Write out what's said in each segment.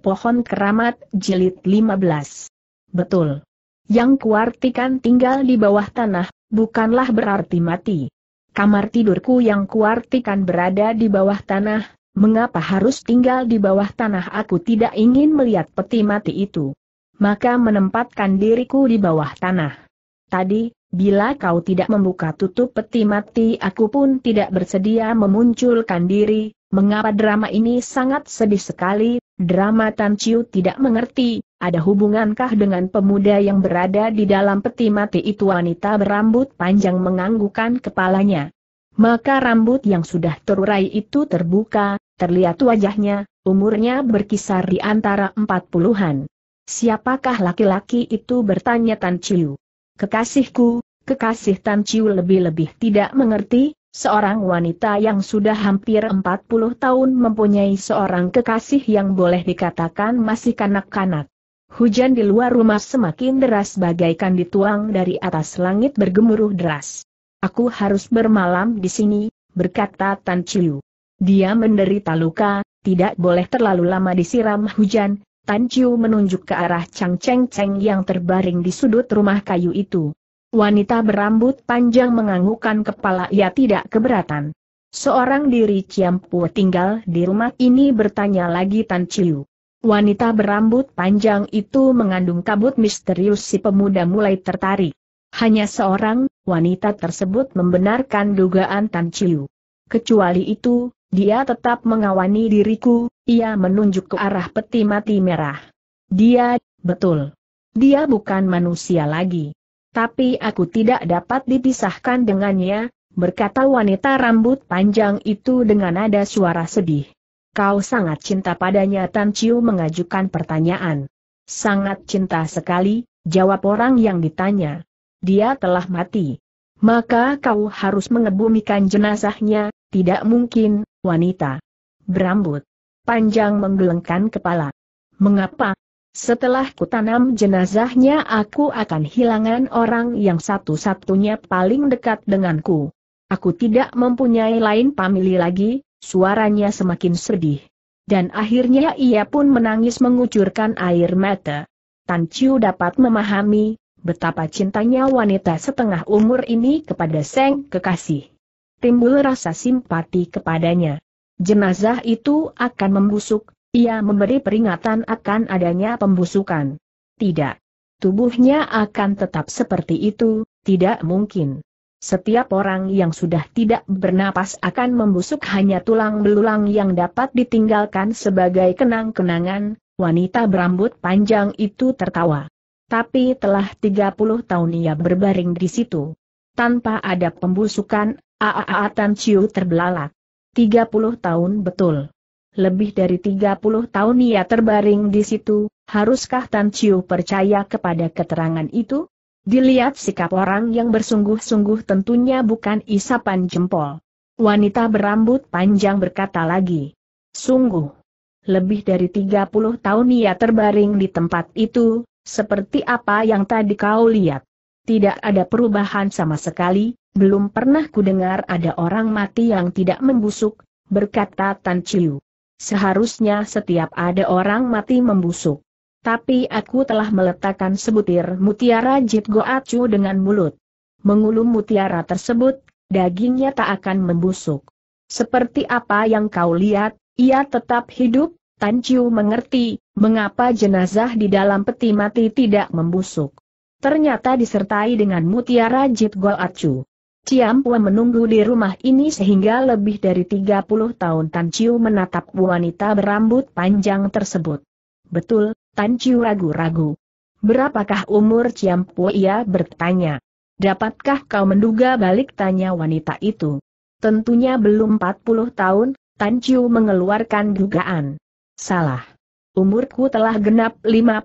Pohon Keramat, Jilid 15. Betul. Yang kuartikan tinggal di bawah tanah, bukanlah berarti mati. Kamar tidurku yang kuartikan berada di bawah tanah, mengapa harus tinggal di bawah tanah aku tidak ingin melihat peti mati itu. Maka menempatkan diriku di bawah tanah. Tadi, Bila kau tidak membuka tutup peti mati aku pun tidak bersedia memunculkan diri, mengapa drama ini sangat sedih sekali, Drama Tan Chiu tidak mengerti, ada hubungankah dengan pemuda yang berada di dalam peti mati itu wanita berambut panjang menganggukan kepalanya. Maka rambut yang sudah terurai itu terbuka, terlihat wajahnya, umurnya berkisar di antara empat puluhan. Siapakah laki-laki itu bertanya Tan Chiu? Kekasihku, kekasih Tan Chiu lebih-lebih tidak mengerti, Seorang wanita yang sudah hampir 40 tahun mempunyai seorang kekasih yang boleh dikatakan masih kanak-kanak. Hujan di luar rumah semakin deras bagaikan dituang dari atas langit bergemuruh deras. Aku harus bermalam di sini, berkata Tan Chiu. Dia menderita luka, tidak boleh terlalu lama disiram hujan, Tan Chiu menunjuk ke arah Chang Cheng Cheng yang terbaring di sudut rumah kayu itu. Wanita berambut panjang menganggukkan kepala ia tidak keberatan. Seorang diri Ciampu tinggal di rumah ini bertanya lagi Tan Chiu. Wanita berambut panjang itu mengandung kabut misterius si pemuda mulai tertarik. Hanya seorang, wanita tersebut membenarkan dugaan Tan Chiu. Kecuali itu, dia tetap mengawani diriku, ia menunjuk ke arah peti mati merah. Dia, betul. Dia bukan manusia lagi tapi aku tidak dapat dipisahkan dengannya, berkata wanita rambut panjang itu dengan nada suara sedih. Kau sangat cinta padanya Tan Chiu mengajukan pertanyaan. Sangat cinta sekali, jawab orang yang ditanya. Dia telah mati. Maka kau harus mengebumikan jenazahnya, tidak mungkin, wanita. Berambut panjang menggelengkan kepala. Mengapa? Setelah kutanam jenazahnya aku akan hilangan orang yang satu-satunya paling dekat denganku. Aku tidak mempunyai lain pamili lagi, suaranya semakin sedih. Dan akhirnya ia pun menangis mengucurkan air mata. Tan Chiu dapat memahami betapa cintanya wanita setengah umur ini kepada Seng kekasih. Timbul rasa simpati kepadanya. Jenazah itu akan membusuk, ia memberi peringatan akan adanya pembusukan. Tidak. Tubuhnya akan tetap seperti itu, tidak mungkin. Setiap orang yang sudah tidak bernapas akan membusuk hanya tulang belulang yang dapat ditinggalkan sebagai kenang-kenangan, wanita berambut panjang itu tertawa. Tapi telah 30 tahun ia berbaring di situ. Tanpa ada pembusukan, Aa Tan Chiu terbelalak. 30 tahun betul. Lebih dari 30 tahun ia terbaring di situ, haruskah Tan Chiu percaya kepada keterangan itu? Dilihat sikap orang yang bersungguh-sungguh tentunya bukan isapan jempol. Wanita berambut panjang berkata lagi. Sungguh. Lebih dari 30 tahun ia terbaring di tempat itu, seperti apa yang tadi kau lihat. Tidak ada perubahan sama sekali, belum pernah kudengar ada orang mati yang tidak membusuk, berkata Tan Chiu. Seharusnya setiap ada orang mati membusuk. Tapi aku telah meletakkan sebutir mutiara Jit Goacu dengan mulut. Mengulum mutiara tersebut, dagingnya tak akan membusuk. Seperti apa yang kau lihat, ia tetap hidup, Tan Chiu mengerti, mengapa jenazah di dalam peti mati tidak membusuk. Ternyata disertai dengan mutiara Jit Goacu. Ciam Pua menunggu di rumah ini sehingga lebih dari 30 tahun Tan Chiu menatap wanita berambut panjang tersebut. Betul, Tan Chiu ragu-ragu. Berapakah umur Ciam Pua ia bertanya. Dapatkah kau menduga balik tanya wanita itu? Tentunya belum 40 tahun, Tan Chiu mengeluarkan dugaan. Salah. Umurku telah genap 55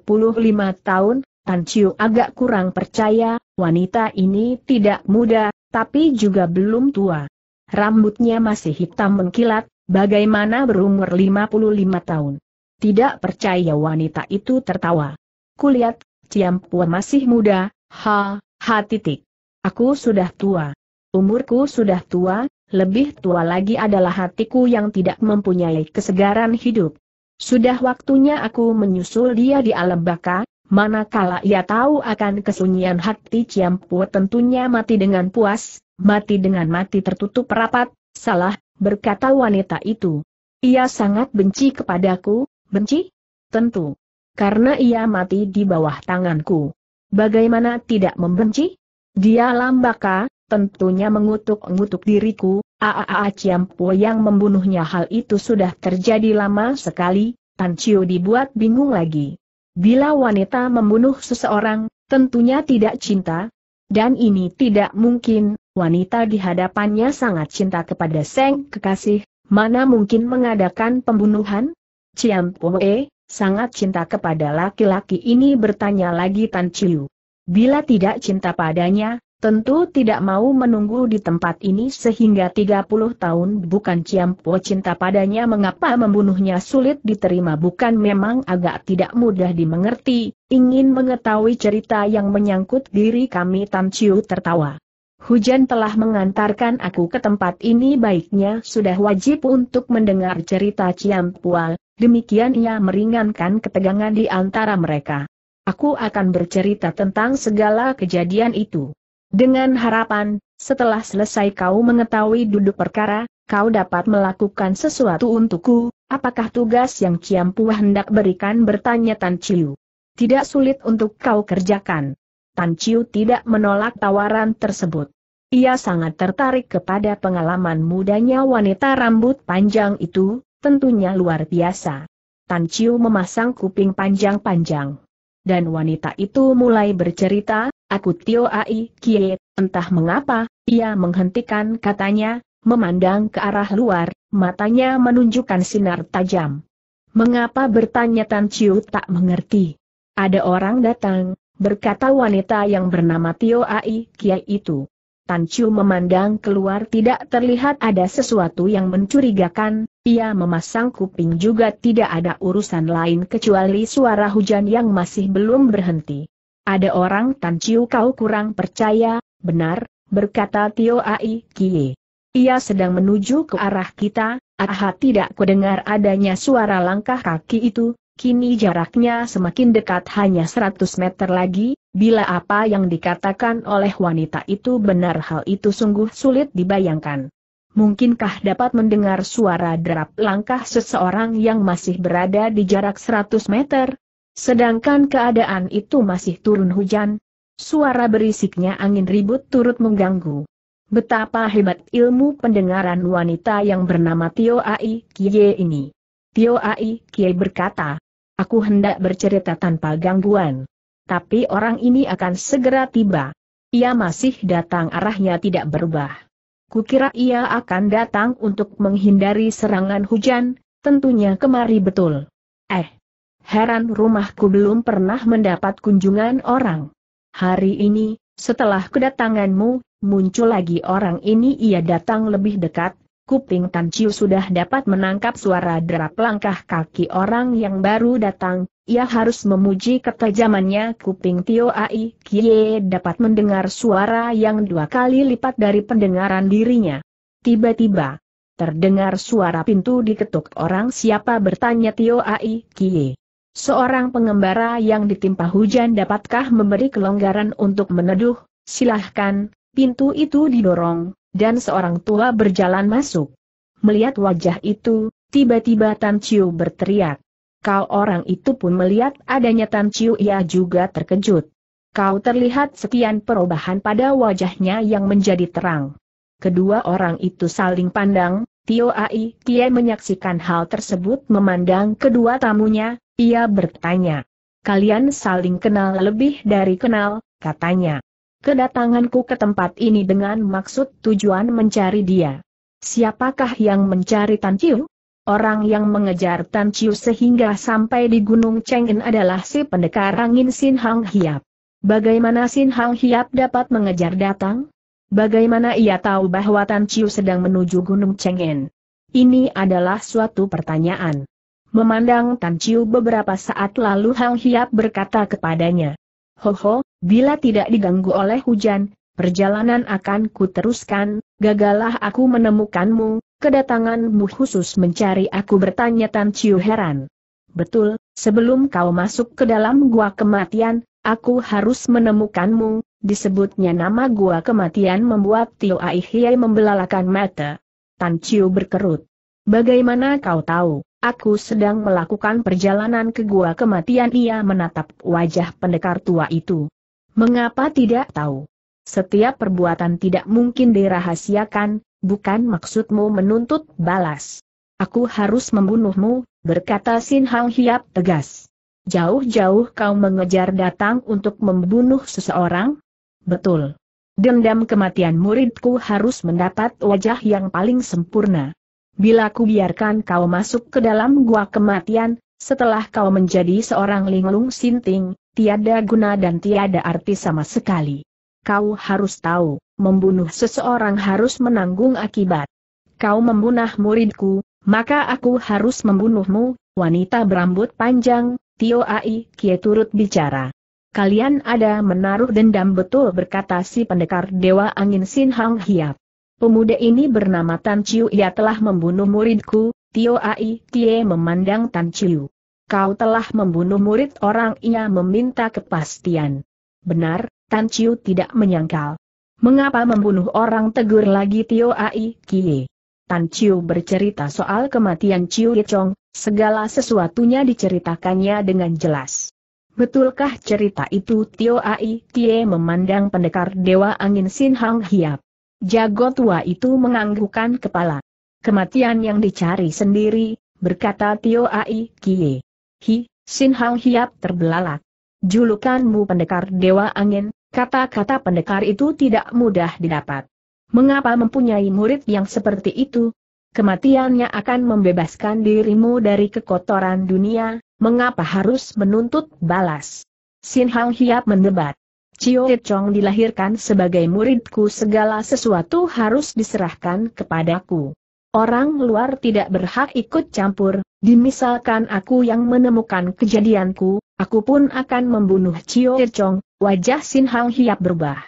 tahun, Tan Chiu agak kurang percaya, wanita ini tidak muda, tapi juga belum tua. Rambutnya masih hitam mengkilat, bagaimana berumur 55 tahun. Tidak percaya wanita itu tertawa. Kulihat, Ciampuan masih muda, ha, ha titik. Aku sudah tua. Umurku sudah tua, lebih tua lagi adalah hatiku yang tidak mempunyai kesegaran hidup. Sudah waktunya aku menyusul dia di alam baka, manakala ia tahu akan kesunyian hati Ciampu tentunya mati dengan puas, mati dengan mati tertutup rapat, salah, berkata wanita itu. Ia sangat benci kepadaku, benci? Tentu. Karena ia mati di bawah tanganku. Bagaimana tidak membenci? Dia lambaka, tentunya mengutuk-ngutuk diriku, aaa Ciampu yang membunuhnya hal itu sudah terjadi lama sekali, Tan Chiu dibuat bingung lagi. Bila wanita membunuh seseorang, tentunya tidak cinta, dan ini tidak mungkin, wanita di hadapannya sangat cinta kepada Seng Kekasih, mana mungkin mengadakan pembunuhan? Ciam Poe, sangat cinta kepada laki-laki ini bertanya lagi Tan Chiu. Bila tidak cinta padanya, Tentu tidak mau menunggu di tempat ini sehingga 30 tahun bukan Ciampo cinta padanya mengapa membunuhnya sulit diterima bukan memang agak tidak mudah dimengerti, ingin mengetahui cerita yang menyangkut diri kami Tan Chiu tertawa. Hujan telah mengantarkan aku ke tempat ini baiknya sudah wajib untuk mendengar cerita Ciam pua demikian ia meringankan ketegangan di antara mereka. Aku akan bercerita tentang segala kejadian itu. Dengan harapan, setelah selesai kau mengetahui duduk perkara, kau dapat melakukan sesuatu untukku, apakah tugas yang Ciampu hendak berikan bertanya Tan Chiu. Tidak sulit untuk kau kerjakan. Tan Chiu tidak menolak tawaran tersebut. Ia sangat tertarik kepada pengalaman mudanya wanita rambut panjang itu, tentunya luar biasa. Tan Chiu memasang kuping panjang-panjang. Dan wanita itu mulai bercerita, Aku Tio Ai Kie, entah mengapa, ia menghentikan katanya, memandang ke arah luar, matanya menunjukkan sinar tajam. Mengapa bertanya Tan Chiu tak mengerti. Ada orang datang, berkata wanita yang bernama Tio Ai Kie itu. Tan Chiu memandang keluar tidak terlihat ada sesuatu yang mencurigakan, ia memasang kuping juga tidak ada urusan lain kecuali suara hujan yang masih belum berhenti. Ada orang Tan Chiu kau kurang percaya, benar, berkata Tio Ai Kie. Ia sedang menuju ke arah kita, aha tidak kudengar adanya suara langkah kaki itu, kini jaraknya semakin dekat hanya 100 meter lagi, bila apa yang dikatakan oleh wanita itu benar hal itu sungguh sulit dibayangkan. Mungkinkah dapat mendengar suara derap langkah seseorang yang masih berada di jarak 100 meter? Sedangkan keadaan itu masih turun hujan, suara berisiknya angin ribut turut mengganggu. Betapa hebat ilmu pendengaran wanita yang bernama Tio Ai Kie ini. Tio Ai Kie berkata, aku hendak bercerita tanpa gangguan. Tapi orang ini akan segera tiba. Ia masih datang arahnya tidak berubah. Kukira ia akan datang untuk menghindari serangan hujan, tentunya kemari betul. Eh, Heran rumahku belum pernah mendapat kunjungan orang. Hari ini, setelah kedatanganmu, muncul lagi orang ini ia datang lebih dekat, kuping Tan Chiu sudah dapat menangkap suara derap langkah kaki orang yang baru datang, ia harus memuji ketajamannya kuping Tio Ai Kie dapat mendengar suara yang dua kali lipat dari pendengaran dirinya. Tiba-tiba, terdengar suara pintu diketuk orang siapa bertanya Tio Ai Kie. Seorang pengembara yang ditimpa hujan dapatkah memberi kelonggaran untuk meneduh? Silahkan, pintu itu didorong, dan seorang tua berjalan masuk. Melihat wajah itu, tiba-tiba Tan Chiu berteriak. Kau orang itu pun melihat adanya Tan Chiu ia juga terkejut. Kau terlihat sekian perubahan pada wajahnya yang menjadi terang. Kedua orang itu saling pandang, Tio Ai Tia menyaksikan hal tersebut memandang kedua tamunya, ia bertanya. Kalian saling kenal lebih dari kenal, katanya. Kedatanganku ke tempat ini dengan maksud tujuan mencari dia. Siapakah yang mencari Tan Chiu? Orang yang mengejar Tan Chiu sehingga sampai di Gunung Chengen adalah si pendekar angin Sin Hang Hiap. Bagaimana Sin Hang Hiap dapat mengejar datang? Bagaimana ia tahu bahwa Tan Chiu sedang menuju Gunung Cengeng? Ini adalah suatu pertanyaan. Memandang Tan Chiu beberapa saat lalu Hang Hiap berkata kepadanya. "Ho ho, bila tidak diganggu oleh hujan, perjalanan akan kuteruskan, gagalah aku menemukanmu, kedatanganmu khusus mencari aku bertanya Tan Chiu heran. Betul, sebelum kau masuk ke dalam gua kematian, Aku harus menemukanmu, disebutnya nama gua kematian membuat Tio Aihiei membelalakan mata. Tan Chiu berkerut. Bagaimana kau tahu, aku sedang melakukan perjalanan ke gua kematian ia menatap wajah pendekar tua itu. Mengapa tidak tahu? Setiap perbuatan tidak mungkin dirahasiakan, bukan maksudmu menuntut balas. Aku harus membunuhmu, berkata Sin Hang Hiap tegas. Jauh-jauh kau mengejar datang untuk membunuh seseorang? Betul. Dendam kematian muridku harus mendapat wajah yang paling sempurna. Bila ku biarkan kau masuk ke dalam gua kematian, setelah kau menjadi seorang linglung sinting, tiada guna dan tiada arti sama sekali. Kau harus tahu, membunuh seseorang harus menanggung akibat. Kau membunuh muridku, maka aku harus membunuhmu, wanita berambut panjang, Tio Ai Kie turut bicara. Kalian ada menaruh dendam betul berkata si pendekar Dewa Angin Sin Hang Hiap. Pemuda ini bernama Tan Chiu ia telah membunuh muridku, Tio Ai Kie memandang Tan Chiu. Kau telah membunuh murid orang ia meminta kepastian. Benar, Tan Chiu tidak menyangkal. Mengapa membunuh orang tegur lagi Tio Ai Kie? Tan Chiu bercerita soal kematian Chiu Ye Chong, Segala sesuatunya diceritakannya dengan jelas. Betulkah cerita itu Tio Ai Tie memandang pendekar Dewa Angin Sin Hang Hiap. Jago tua itu menganggukkan kepala. Kematian yang dicari sendiri, berkata Tio Ai Kie. Hi, Sin Hang Hiap terbelalak. Julukanmu pendekar Dewa Angin, kata-kata pendekar itu tidak mudah didapat. Mengapa mempunyai murid yang seperti itu? kematiannya akan membebaskan dirimu dari kekotoran dunia, mengapa harus menuntut balas? Sin Hang Hiap mendebat. Cio Chong dilahirkan sebagai muridku segala sesuatu harus diserahkan kepadaku. Orang luar tidak berhak ikut campur, dimisalkan aku yang menemukan kejadianku, aku pun akan membunuh Cio Chong, wajah Sin Hang Hiap berubah.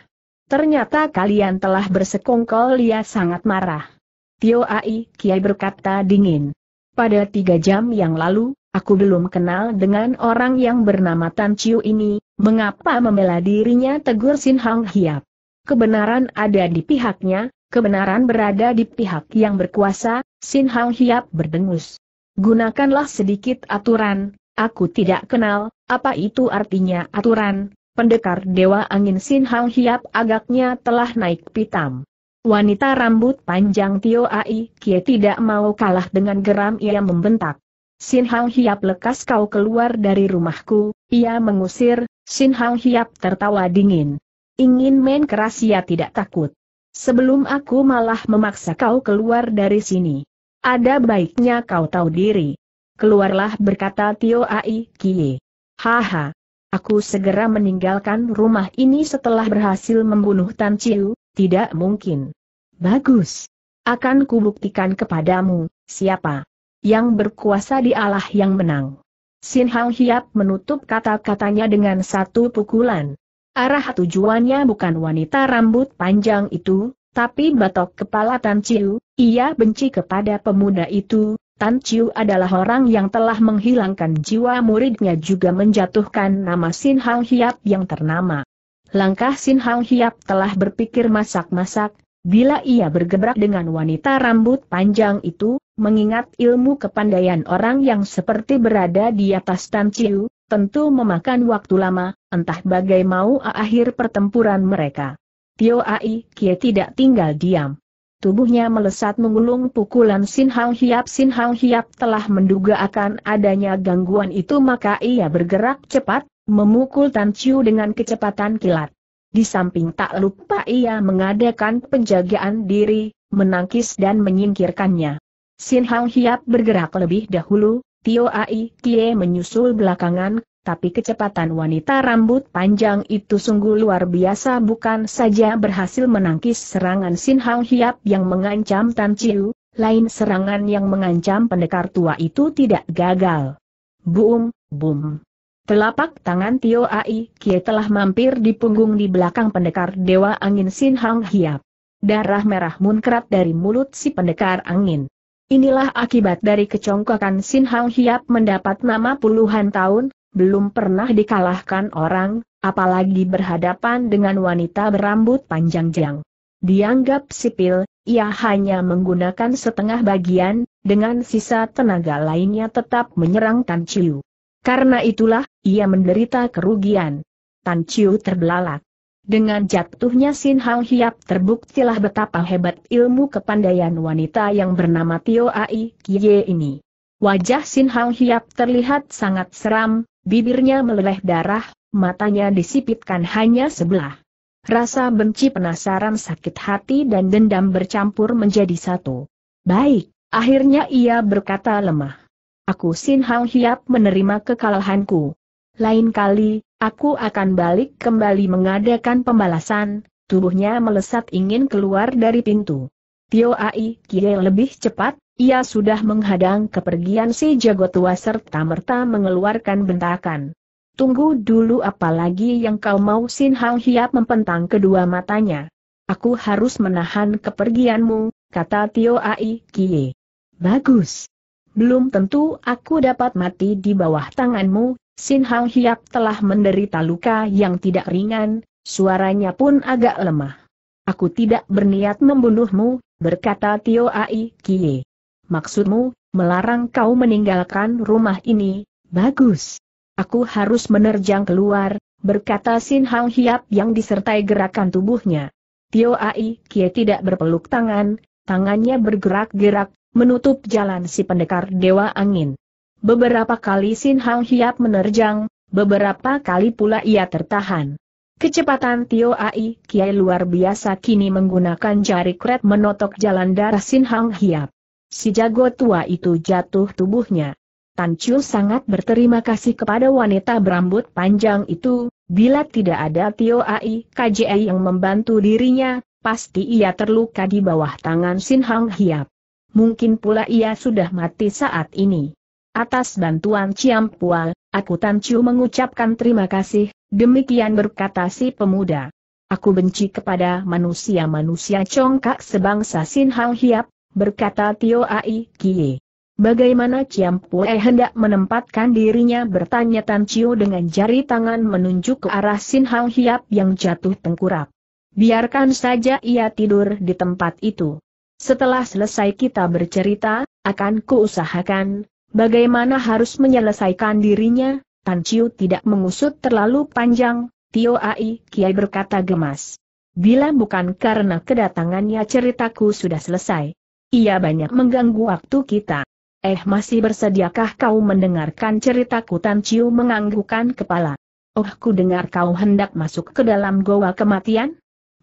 Ternyata kalian telah bersekongkol dia sangat marah. Tio Ai, Kiai berkata dingin. Pada tiga jam yang lalu, aku belum kenal dengan orang yang bernama Tan Chiu ini, mengapa membela dirinya tegur Sin Hang Hiap. Kebenaran ada di pihaknya, kebenaran berada di pihak yang berkuasa, Sin Hang Hiap berdengus. Gunakanlah sedikit aturan, aku tidak kenal, apa itu artinya aturan, pendekar Dewa Angin Sin Hang Hiap agaknya telah naik pitam. Wanita rambut panjang Tio Ai Kie tidak mau kalah dengan geram ia membentak. Sin Hang Hiap lekas kau keluar dari rumahku, ia mengusir, Sin Hang Hiap tertawa dingin. Ingin main keras ia tidak takut. Sebelum aku malah memaksa kau keluar dari sini. Ada baiknya kau tahu diri. Keluarlah berkata Tio Ai Kie. Haha. Aku segera meninggalkan rumah ini setelah berhasil membunuh Tan Chiu, tidak mungkin. Bagus. Akan kubuktikan kepadamu, siapa yang berkuasa di Allah yang menang. Sin Hang Hiap menutup kata-katanya dengan satu pukulan. Arah tujuannya bukan wanita rambut panjang itu, tapi batok kepala Tan Chiu, ia benci kepada pemuda itu, Tan Chiu adalah orang yang telah menghilangkan jiwa muridnya juga menjatuhkan nama Sin Hang Hiap yang ternama. Langkah Sin Hang Hiap telah berpikir masak-masak, Bila ia bergebrak dengan wanita rambut panjang itu, mengingat ilmu kepandaian orang yang seperti berada di atas Tan Chiu, tentu memakan waktu lama, entah bagaimau akhir pertempuran mereka. Tio Ai Kie tidak tinggal diam. Tubuhnya melesat mengulung pukulan Sin Hang Hiap. Sin Hang Hiap telah menduga akan adanya gangguan itu maka ia bergerak cepat, memukul Tan Chiu dengan kecepatan kilat. Di samping tak lupa ia mengadakan penjagaan diri, menangkis dan menyingkirkannya. Sin Hang Hiap bergerak lebih dahulu, Tio Ai Kie menyusul belakangan, tapi kecepatan wanita rambut panjang itu sungguh luar biasa bukan saja berhasil menangkis serangan Sin Hang Hiap yang mengancam Tan Chiu, lain serangan yang mengancam pendekar tua itu tidak gagal. Boom, boom. Telapak tangan Tio Ai Kie telah mampir di punggung di belakang pendekar Dewa Angin Sin Hang Hiap. Darah merah muncrat dari mulut si pendekar angin. Inilah akibat dari kecongkakan Sin Hang Hiap mendapat nama puluhan tahun, belum pernah dikalahkan orang, apalagi berhadapan dengan wanita berambut panjang jang. Dianggap sipil, ia hanya menggunakan setengah bagian, dengan sisa tenaga lainnya tetap menyerang Tan Chiu. Karena itulah, ia menderita kerugian. Tan Chiu terbelalak. Dengan jatuhnya Sin Hang Hiap terbuktilah betapa hebat ilmu kepandaian wanita yang bernama Tio Ai Kie ini. Wajah Sin Hang Hiap terlihat sangat seram, bibirnya meleleh darah, matanya disipitkan hanya sebelah. Rasa benci penasaran sakit hati dan dendam bercampur menjadi satu. Baik, akhirnya ia berkata lemah. Aku Sin Hang Hiap menerima kekalahanku. Lain kali, aku akan balik kembali mengadakan pembalasan, tubuhnya melesat ingin keluar dari pintu. Tio Ai Kie lebih cepat, ia sudah menghadang kepergian si jago tua serta merta mengeluarkan bentakan. Tunggu dulu apalagi yang kau mau Sin Hang Hiap mempentang kedua matanya. Aku harus menahan kepergianmu, kata Tio Ai Kie. Bagus belum tentu aku dapat mati di bawah tanganmu, Sin Hang Hiap telah menderita luka yang tidak ringan, suaranya pun agak lemah. Aku tidak berniat membunuhmu, berkata Tio Ai Kie. Maksudmu, melarang kau meninggalkan rumah ini, bagus. Aku harus menerjang keluar, berkata Sin Hang Hiap yang disertai gerakan tubuhnya. Tio Ai Kie tidak berpeluk tangan, tangannya bergerak-gerak menutup jalan si pendekar Dewa Angin. Beberapa kali Sin Hang Hiap menerjang, beberapa kali pula ia tertahan. Kecepatan Tio Ai Kiai luar biasa kini menggunakan jari kret menotok jalan darah Sin Hang Hiap. Si jago tua itu jatuh tubuhnya. Tan Chiu sangat berterima kasih kepada wanita berambut panjang itu, bila tidak ada Tio Ai KJI yang membantu dirinya, pasti ia terluka di bawah tangan Sin Hang Hiap mungkin pula ia sudah mati saat ini. Atas bantuan Pual, aku Tan mengucapkan terima kasih, demikian berkata si pemuda. Aku benci kepada manusia-manusia congkak sebangsa Sin Hang Hiap, berkata Tio Ai Kie. Bagaimana Ciampue hendak menempatkan dirinya bertanya Tan Chiu dengan jari tangan menunjuk ke arah Sin Hang Hiap yang jatuh tengkurap. Biarkan saja ia tidur di tempat itu. Setelah selesai kita bercerita, akan kuusahakan, bagaimana harus menyelesaikan dirinya, Tan Chiu tidak mengusut terlalu panjang, Tio Ai Kiai berkata gemas. Bila bukan karena kedatangannya ceritaku sudah selesai. Ia banyak mengganggu waktu kita. Eh masih bersediakah kau mendengarkan ceritaku Tan Chiu menganggukan kepala. Oh ku dengar kau hendak masuk ke dalam goa kematian?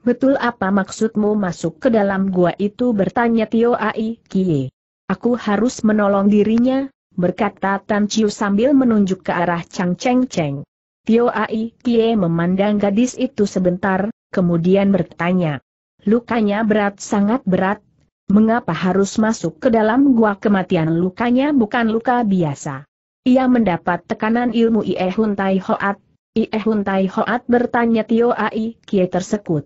Betul apa maksudmu masuk ke dalam gua itu bertanya Tio Ai Kie. Aku harus menolong dirinya, berkata Tan Chiu sambil menunjuk ke arah Chang Cheng Cheng. Tio Ai Kie memandang gadis itu sebentar, kemudian bertanya. Lukanya berat sangat berat, Mengapa harus masuk ke dalam gua kematian lukanya bukan luka biasa? Ia mendapat tekanan ilmu Ie Huntai Hoat. Ie Huntai Hoat bertanya Tio Ai Kie tersekut.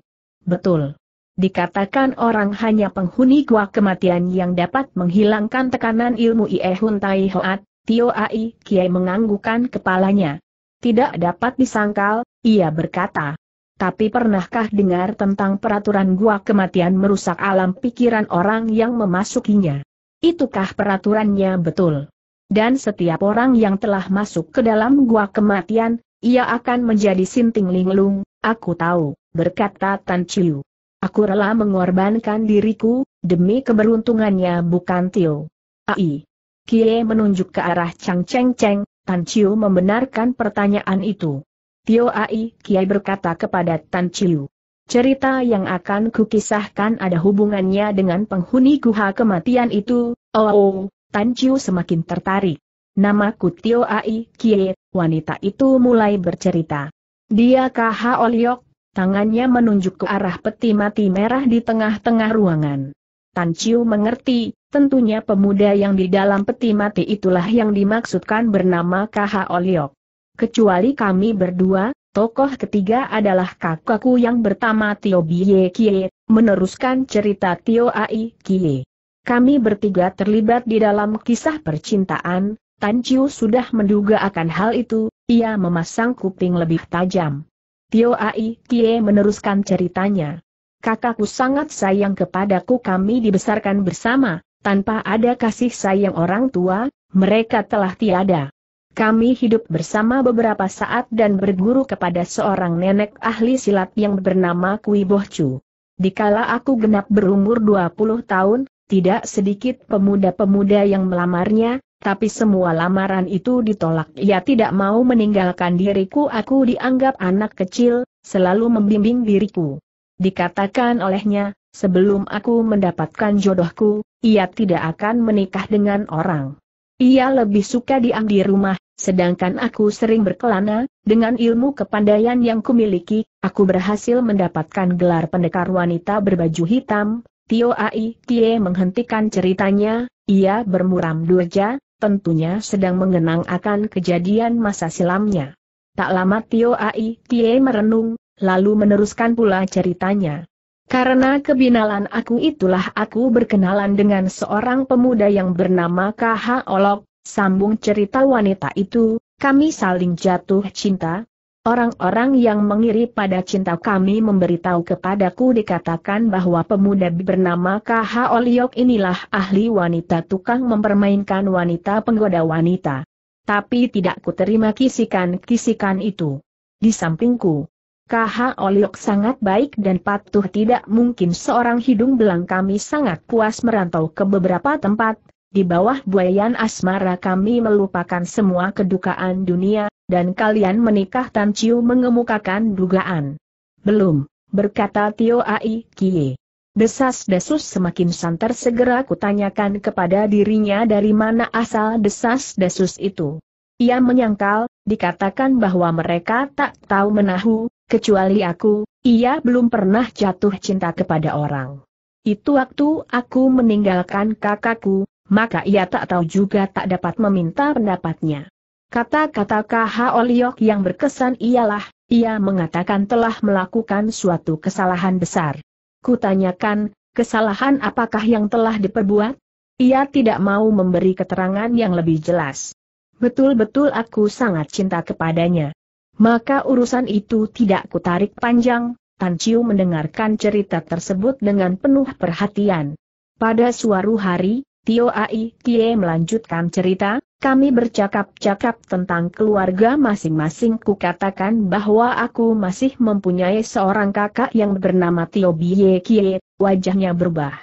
Betul. Dikatakan orang hanya penghuni gua kematian yang dapat menghilangkan tekanan ilmu Ie Hun Tai Hoat, Tio Ai Kiai menganggukan kepalanya. Tidak dapat disangkal, ia berkata. Tapi pernahkah dengar tentang peraturan gua kematian merusak alam pikiran orang yang memasukinya? Itukah peraturannya betul? Dan setiap orang yang telah masuk ke dalam gua kematian, ia akan menjadi sinting linglung, aku tahu berkata Tan Chiu. Aku rela mengorbankan diriku, demi keberuntungannya bukan Tio. Ai. Kie menunjuk ke arah Chang Cheng Cheng, Tan Chiu membenarkan pertanyaan itu. Tio Ai kie berkata kepada Tan Chiu. Cerita yang akan kukisahkan ada hubungannya dengan penghuni guha kematian itu, oh, oh Tan Chiu semakin tertarik. Namaku Tio Ai Kie, wanita itu mulai bercerita. Dia Kaha Oliok, tangannya menunjuk ke arah peti mati merah di tengah-tengah ruangan. Tan Chiu mengerti, tentunya pemuda yang di dalam peti mati itulah yang dimaksudkan bernama KH Oliok. Kecuali kami berdua, tokoh ketiga adalah kakakku yang bertama Tio Bie Kie, meneruskan cerita Tio Ai Kie. Kami bertiga terlibat di dalam kisah percintaan, Tan Chiu sudah menduga akan hal itu, ia memasang kuping lebih tajam. Tio Ai Kie meneruskan ceritanya. Kakakku sangat sayang kepadaku kami dibesarkan bersama, tanpa ada kasih sayang orang tua, mereka telah tiada. Kami hidup bersama beberapa saat dan berguru kepada seorang nenek ahli silat yang bernama Kui Bohcu. Dikala aku genap berumur 20 tahun, tidak sedikit pemuda-pemuda yang melamarnya, tapi semua lamaran itu ditolak. Ia tidak mau meninggalkan diriku aku dianggap anak kecil, selalu membimbing diriku. Dikatakan olehnya, sebelum aku mendapatkan jodohku, ia tidak akan menikah dengan orang. Ia lebih suka diam di rumah, sedangkan aku sering berkelana, dengan ilmu kepandaian yang kumiliki, aku berhasil mendapatkan gelar pendekar wanita berbaju hitam, Tio Ai Tie menghentikan ceritanya, ia bermuram durja, tentunya sedang mengenang akan kejadian masa silamnya. Tak lama Tio Ai Tie merenung, lalu meneruskan pula ceritanya. Karena kebinalan aku itulah aku berkenalan dengan seorang pemuda yang bernama KH Olok, sambung cerita wanita itu, kami saling jatuh cinta, Orang-orang yang mengiri pada cinta kami memberitahu kepadaku dikatakan bahwa pemuda bernama KH Oliok inilah ahli wanita tukang mempermainkan wanita penggoda wanita. Tapi tidak kuterima kisikan-kisikan itu. Di sampingku, KH Oliok sangat baik dan patuh tidak mungkin seorang hidung belang kami sangat puas merantau ke beberapa tempat, di bawah buayan asmara kami melupakan semua kedukaan dunia, dan kalian menikah Tan Chiu mengemukakan dugaan. Belum, berkata Tio Ai Kie. Desas-desus semakin santer segera kutanyakan kepada dirinya dari mana asal desas-desus itu. Ia menyangkal, dikatakan bahwa mereka tak tahu menahu, kecuali aku, ia belum pernah jatuh cinta kepada orang. Itu waktu aku meninggalkan kakakku, maka ia tak tahu juga tak dapat meminta pendapatnya. Kata-kata KH Oliok yang berkesan ialah, ia mengatakan telah melakukan suatu kesalahan besar. Kutanyakan, kesalahan apakah yang telah diperbuat? Ia tidak mau memberi keterangan yang lebih jelas. Betul-betul aku sangat cinta kepadanya. Maka urusan itu tidak kutarik panjang, Tan Chiu mendengarkan cerita tersebut dengan penuh perhatian. Pada suatu hari, Tio Ai Tie melanjutkan cerita, kami bercakap-cakap tentang keluarga masing-masing ku katakan bahwa aku masih mempunyai seorang kakak yang bernama Tio Bie Kie, wajahnya berubah.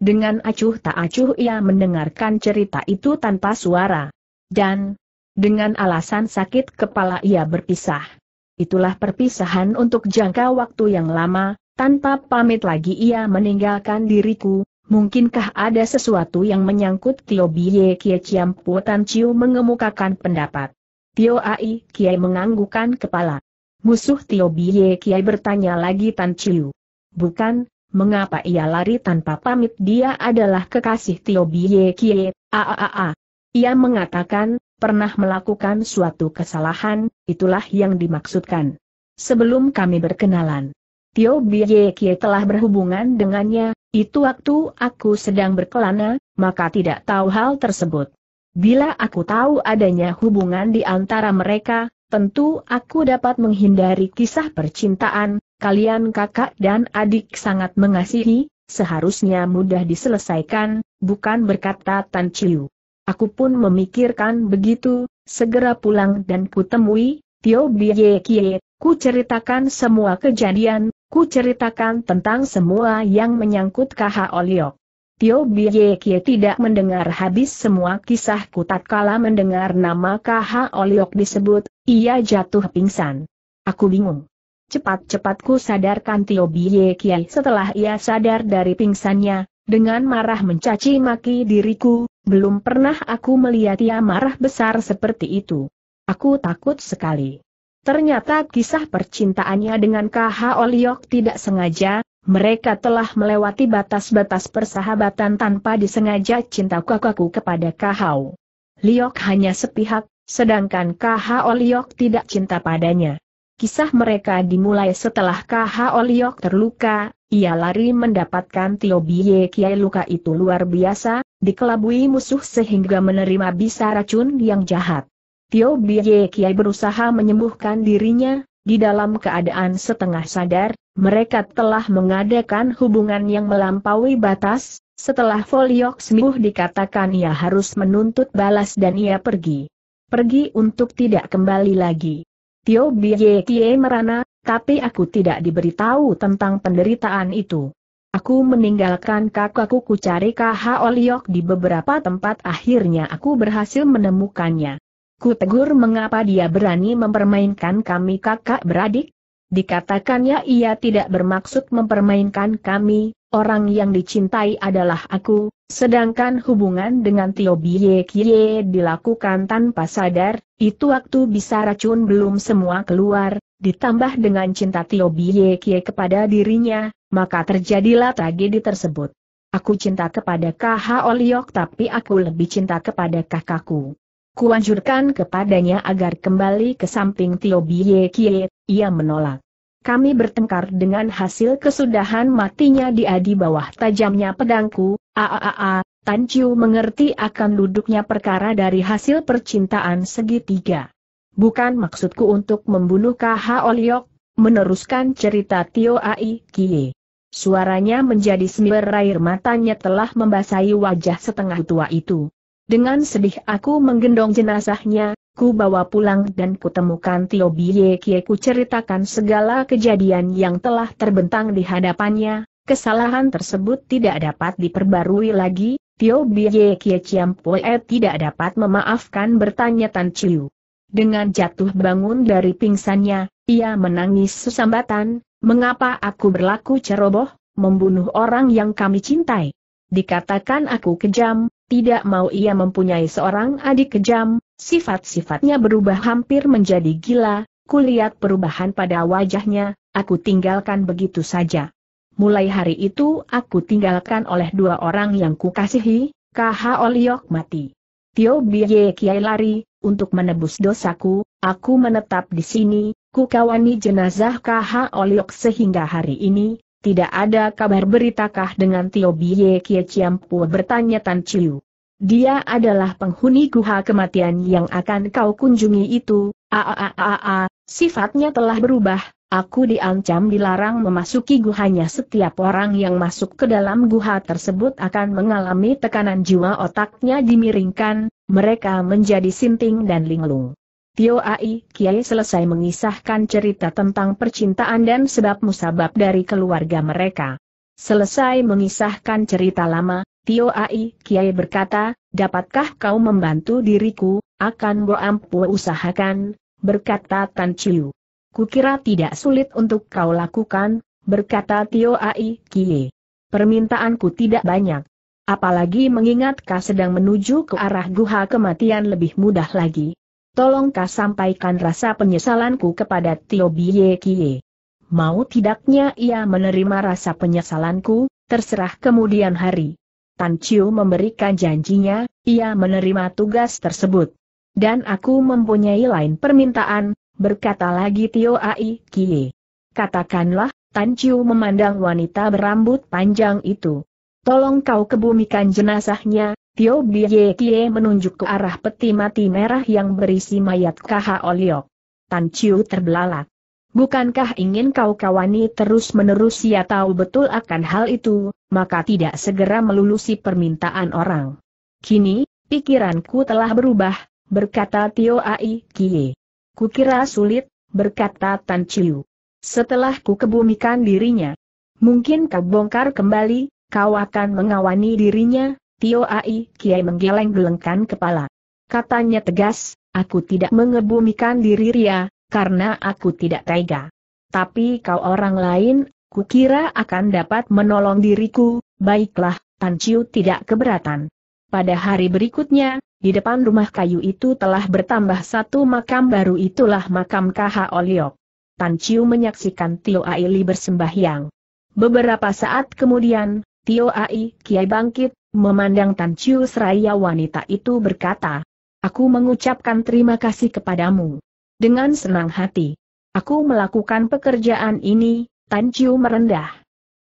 Dengan acuh tak acuh ia mendengarkan cerita itu tanpa suara. Dan, dengan alasan sakit kepala ia berpisah. Itulah perpisahan untuk jangka waktu yang lama, tanpa pamit lagi ia meninggalkan diriku, Mungkinkah ada sesuatu yang menyangkut Tio Biye Kie Chiam Puotan Chiu mengemukakan pendapat? Tio Ai kie menganggukan kepala. Musuh Tio Biye kie bertanya lagi Tan Chiu. Bukan, mengapa ia lari tanpa pamit dia adalah kekasih Tio Biye kie. aaa. Ia mengatakan, pernah melakukan suatu kesalahan, itulah yang dimaksudkan. Sebelum kami berkenalan, Tio Biye Kie telah berhubungan dengannya, itu waktu aku sedang berkelana, maka tidak tahu hal tersebut. Bila aku tahu adanya hubungan di antara mereka, tentu aku dapat menghindari kisah percintaan, kalian kakak dan adik sangat mengasihi, seharusnya mudah diselesaikan, bukan berkata Tan Chiu. Aku pun memikirkan begitu, segera pulang dan kutemui, Tio Bie Kie, ku ceritakan semua kejadian, Ku ceritakan tentang semua yang menyangkut KH Oliok. Tio Biye Kie tidak mendengar habis semua kisahku tatkala mendengar nama KH Oliok disebut, ia jatuh pingsan. Aku bingung. Cepat-cepat ku sadarkan Tio Biye Kie setelah ia sadar dari pingsannya, dengan marah mencaci maki diriku, belum pernah aku melihat ia marah besar seperti itu. Aku takut sekali. Ternyata kisah percintaannya dengan KH Oliok tidak sengaja, mereka telah melewati batas-batas persahabatan tanpa disengaja cinta kakakku kepada KH. Liok hanya sepihak, sedangkan KH Oliok tidak cinta padanya. Kisah mereka dimulai setelah KH Oliok terluka, ia lari mendapatkan Tio Biye Kiai luka itu luar biasa, dikelabui musuh sehingga menerima bisa racun yang jahat. Tio Bie Kiai berusaha menyembuhkan dirinya, di dalam keadaan setengah sadar, mereka telah mengadakan hubungan yang melampaui batas, setelah Foliok sembuh dikatakan ia harus menuntut balas dan ia pergi. Pergi untuk tidak kembali lagi. Tio Bie Kiai merana, tapi aku tidak diberitahu tentang penderitaan itu. Aku meninggalkan kakakku ku cari KH Oliok di beberapa tempat akhirnya aku berhasil menemukannya. Ku tegur mengapa dia berani mempermainkan kami kakak beradik? Dikatakannya ia tidak bermaksud mempermainkan kami, orang yang dicintai adalah aku, sedangkan hubungan dengan Tio Biye Kie dilakukan tanpa sadar, itu waktu bisa racun belum semua keluar, ditambah dengan cinta Tio Biye Kie kepada dirinya, maka terjadilah tragedi tersebut. Aku cinta kepada KH Oliok tapi aku lebih cinta kepada kakakku. Kuanjurkan kepadanya agar kembali ke samping Tio Biye Kie, ia menolak. Kami bertengkar dengan hasil kesudahan matinya di adi bawah tajamnya pedangku, aaa, Tan Chiu mengerti akan duduknya perkara dari hasil percintaan segitiga. Bukan maksudku untuk membunuh K.H. Oliok, meneruskan cerita Tio Ai Kie. Suaranya menjadi semir air matanya telah membasahi wajah setengah tua itu. Dengan sedih aku menggendong jenazahnya, ku bawa pulang dan kutemukan Tio Biye Kie ku ceritakan segala kejadian yang telah terbentang di hadapannya, kesalahan tersebut tidak dapat diperbarui lagi, Tio Biye Kie Ciampoe tidak dapat memaafkan bertanya Tan Chiu. Dengan jatuh bangun dari pingsannya, ia menangis sesambatan, mengapa aku berlaku ceroboh, membunuh orang yang kami cintai. Dikatakan aku kejam, tidak mau ia mempunyai seorang adik kejam, sifat-sifatnya berubah hampir menjadi gila, kulihat perubahan pada wajahnya, aku tinggalkan begitu saja. Mulai hari itu aku tinggalkan oleh dua orang yang kukasihi, KH Oliok mati. Tio Biye Kiai lari, untuk menebus dosaku, aku menetap di sini, Kukawani jenazah KH Oliok sehingga hari ini, tidak ada kabar beritakah dengan Tio Bie Kie Chiampu bertanya Tan Chiu. Dia adalah penghuni guha kematian yang akan kau kunjungi itu, aaaaa, sifatnya telah berubah, aku diancam dilarang memasuki guhanya setiap orang yang masuk ke dalam guha tersebut akan mengalami tekanan jiwa otaknya dimiringkan, mereka menjadi sinting dan linglung. Tio Ai, Kiai selesai mengisahkan cerita tentang percintaan dan sebab musabab dari keluarga mereka. Selesai mengisahkan cerita lama, Tio Ai, Kiai berkata, dapatkah kau membantu diriku, akan boampu usahakan, berkata Tan Chiu. Kukira tidak sulit untuk kau lakukan, berkata Tio Ai, Kiai. Permintaanku tidak banyak. Apalagi mengingat kau sedang menuju ke arah guha kematian lebih mudah lagi, Tolongkah sampaikan rasa penyesalanku kepada Tio Biye Kie. Mau tidaknya ia menerima rasa penyesalanku, terserah kemudian hari. Tan Chiu memberikan janjinya, ia menerima tugas tersebut. Dan aku mempunyai lain permintaan, berkata lagi Tio Ai Kie. Katakanlah, Tan Chiu memandang wanita berambut panjang itu. Tolong kau kebumikan jenazahnya, Tio Bie Kie menunjuk ke arah peti mati merah yang berisi mayat Kaha Oliok. Tan Chiu terbelalak. Bukankah ingin kau kawani terus-menerus ya tahu betul akan hal itu, maka tidak segera melulusi permintaan orang. Kini, pikiranku telah berubah, berkata Tio Ai Kie. Kukira sulit, berkata Tan Chiu. Setelah ku kebumikan dirinya, mungkin kau bongkar kembali, kau akan mengawani dirinya, Tio Ai, Kiai menggeleng-gelengkan kepala. Katanya tegas, aku tidak mengebumikan diri Ria, karena aku tidak tega. Tapi kau orang lain, kukira akan dapat menolong diriku, baiklah, Tan Chiu tidak keberatan. Pada hari berikutnya, di depan rumah kayu itu telah bertambah satu makam baru itulah makam KH Oliok. Tan Chiu menyaksikan Tio Ai bersembahyang. Beberapa saat kemudian, Tio Ai Kiai bangkit, Memandang Tan Chiu seraya wanita itu berkata, Aku mengucapkan terima kasih kepadamu. Dengan senang hati. Aku melakukan pekerjaan ini, Tan Chiu merendah.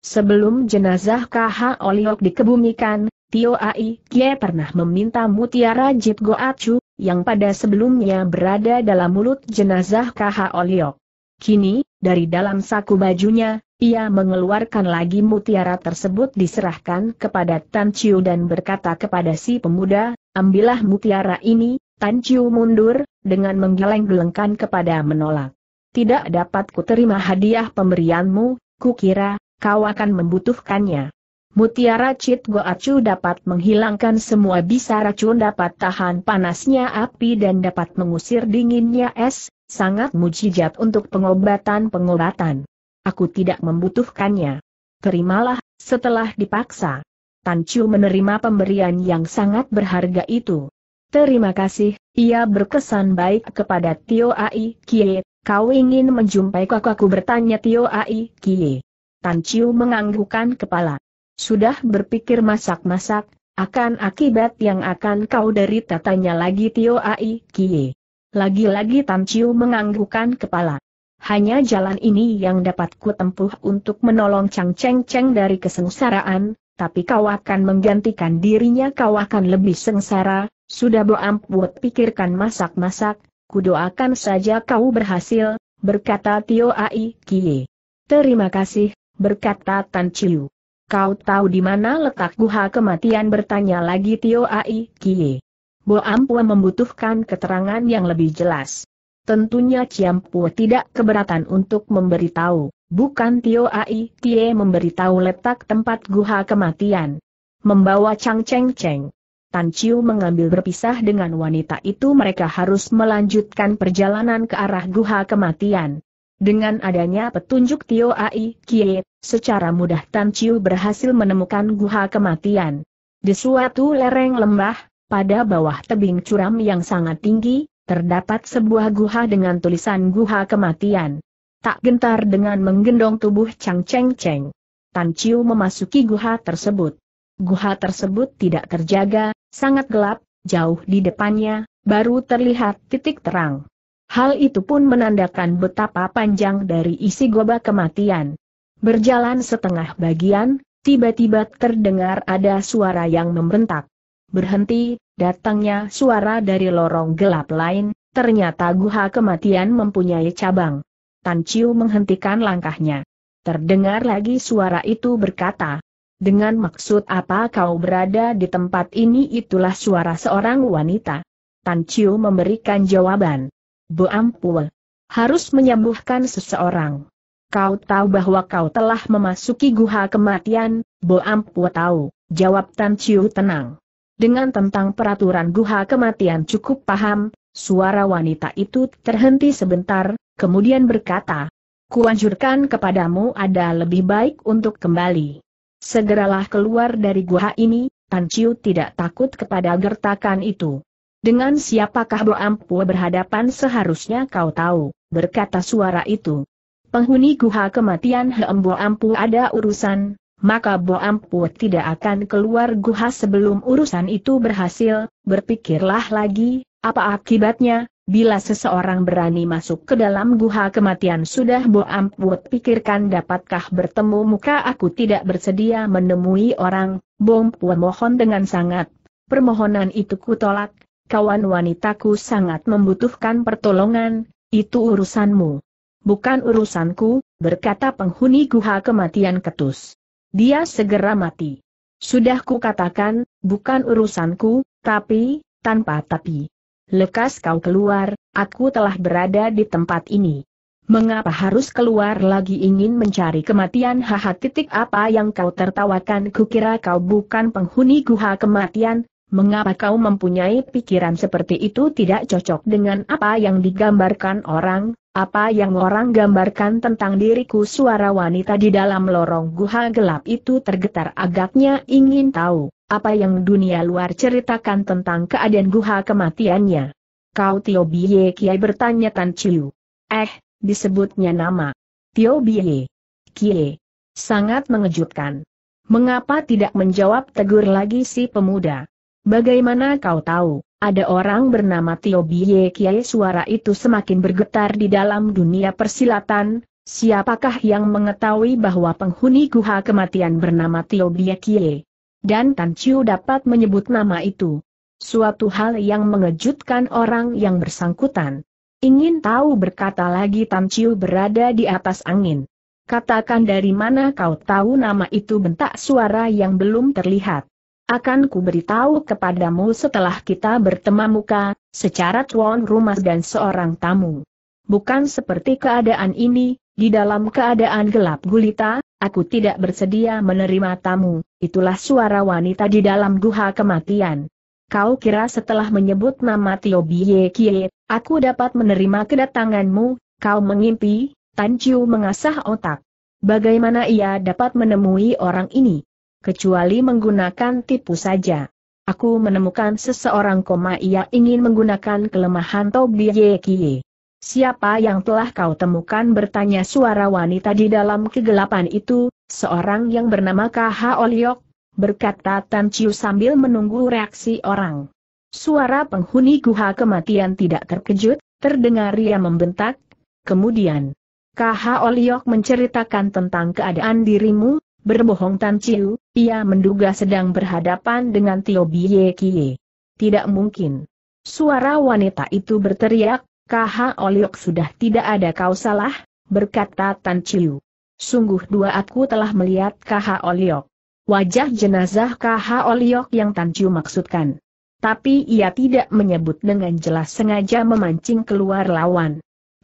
Sebelum jenazah KH Oliok dikebumikan, Tio Ai Kie pernah meminta mutiara Jit Goacu, yang pada sebelumnya berada dalam mulut jenazah KH Oliok. Kini, dari dalam saku bajunya, ia mengeluarkan lagi mutiara tersebut diserahkan kepada Tan Chiu dan berkata kepada si pemuda, ambillah mutiara ini, Tan Chiu mundur, dengan menggeleng-gelengkan kepada menolak. Tidak dapat terima hadiah pemberianmu, kukira, kau akan membutuhkannya. Mutiara Cit Goacu dapat menghilangkan semua bisa racun dapat tahan panasnya api dan dapat mengusir dinginnya es, sangat mujizat untuk pengobatan-pengobatan. Aku tidak membutuhkannya. Terimalah, setelah dipaksa. Tan Chu menerima pemberian yang sangat berharga itu. Terima kasih, ia berkesan baik kepada Tio Ai Kie, kau ingin menjumpai kakakku bertanya Tio Ai Kie. Tan Chiu menganggukkan kepala. Sudah berpikir masak-masak, akan akibat yang akan kau derita tanya lagi Tio Ai Kie. Lagi-lagi Tan Chiu menganggukkan kepala. Hanya jalan ini yang dapat ku tempuh untuk menolong Chang Cheng Cheng dari kesengsaraan, tapi kau akan menggantikan dirinya kau akan lebih sengsara, sudah boam buat pikirkan masak-masak, kudoakan saja kau berhasil, berkata Tio Ai Kie. Terima kasih, berkata Tan Chiu. Kau tahu di mana letak guha kematian bertanya lagi Tio Ai Kie. Boampua membutuhkan keterangan yang lebih jelas. Tentunya Ciampu tidak keberatan untuk memberitahu, bukan Tio Ai Tie memberitahu letak tempat guha kematian. Membawa Chang Cheng Cheng. Tan Chiu mengambil berpisah dengan wanita itu mereka harus melanjutkan perjalanan ke arah guha kematian. Dengan adanya petunjuk Tio Ai Kie, secara mudah Tan Chiu berhasil menemukan guha kematian. Di suatu lereng lembah, pada bawah tebing curam yang sangat tinggi, terdapat sebuah guha dengan tulisan guha kematian. Tak gentar dengan menggendong tubuh Chang Cheng Cheng. Tan Chiu memasuki guha tersebut. Guha tersebut tidak terjaga, sangat gelap, jauh di depannya, baru terlihat titik terang. Hal itu pun menandakan betapa panjang dari isi goba kematian. Berjalan setengah bagian, tiba-tiba terdengar ada suara yang membentak. Berhenti, Datangnya suara dari lorong gelap lain, ternyata guha kematian mempunyai cabang. Tan Chiu menghentikan langkahnya. Terdengar lagi suara itu berkata, dengan maksud apa kau berada di tempat ini itulah suara seorang wanita. Tan Chiu memberikan jawaban. Bu Ampul. Harus menyembuhkan seseorang. Kau tahu bahwa kau telah memasuki guha kematian, Bo Ampu tahu, jawab Tan Chiu tenang dengan tentang peraturan guha kematian cukup paham, suara wanita itu terhenti sebentar, kemudian berkata, Kuanjurkan kepadamu ada lebih baik untuk kembali. Segeralah keluar dari guha ini, Tan Chiu tidak takut kepada gertakan itu. Dengan siapakah Ampu berhadapan seharusnya kau tahu, berkata suara itu. Penghuni guha kematian Bo Boampu ada urusan, maka Boampu tidak akan keluar guha sebelum urusan itu berhasil, berpikirlah lagi, apa akibatnya, bila seseorang berani masuk ke dalam guha kematian sudah Boampu pikirkan dapatkah bertemu muka aku tidak bersedia menemui orang, Boampu mohon dengan sangat, permohonan itu kutolak, kawan wanitaku sangat membutuhkan pertolongan, itu urusanmu. Bukan urusanku, berkata penghuni guha kematian ketus dia segera mati. Sudah kukatakan, bukan urusanku, tapi, tanpa tapi. Lekas kau keluar, aku telah berada di tempat ini. Mengapa harus keluar lagi ingin mencari kematian haha titik apa yang kau tertawakan kukira kau bukan penghuni guha kematian, Mengapa kau mempunyai pikiran seperti itu tidak cocok dengan apa yang digambarkan orang, apa yang orang gambarkan tentang diriku suara wanita di dalam lorong guha gelap itu tergetar agaknya ingin tahu, apa yang dunia luar ceritakan tentang keadaan guha kematiannya. Kau Tio Biye Kiai bertanya Tan Chiu. Eh, disebutnya nama. Tio Biye. Kiai. Sangat mengejutkan. Mengapa tidak menjawab tegur lagi si pemuda? Bagaimana kau tahu? Ada orang bernama Tio Bie? Kiai suara itu semakin bergetar di dalam dunia persilatan, siapakah yang mengetahui bahwa penghuni guha kematian bernama Tio Bie? Kiai? Dan Tan Chiu dapat menyebut nama itu. Suatu hal yang mengejutkan orang yang bersangkutan. Ingin tahu berkata lagi Tan Chiu berada di atas angin. Katakan dari mana kau tahu nama itu bentak suara yang belum terlihat. Akan ku beritahu kepadamu setelah kita bertemu muka, secara tuan rumah dan seorang tamu. Bukan seperti keadaan ini, di dalam keadaan gelap gulita, aku tidak bersedia menerima tamu, itulah suara wanita di dalam guha kematian. Kau kira setelah menyebut nama Tio Bie Kie, aku dapat menerima kedatanganmu, kau mengimpi, Tan mengasah otak. Bagaimana ia dapat menemui orang ini? kecuali menggunakan tipu saja. Aku menemukan seseorang koma ia ingin menggunakan kelemahan Tobi Yekie. Siapa yang telah kau temukan bertanya suara wanita di dalam kegelapan itu, seorang yang bernama KH Oliok, berkata Tan Chiu sambil menunggu reaksi orang. Suara penghuni guha kematian tidak terkejut, terdengar ia membentak. Kemudian, KH Oliok menceritakan tentang keadaan dirimu, Berbohong Tan Chiu, ia menduga sedang berhadapan dengan Tio Bie Kie. Tidak mungkin. Suara wanita itu berteriak, Kaha Oliok sudah tidak ada kau salah, berkata Tan Chiu. Sungguh dua aku telah melihat Kaha Oliok. Wajah jenazah Kaha Oliok yang Tan Chiu maksudkan. Tapi ia tidak menyebut dengan jelas sengaja memancing keluar lawan.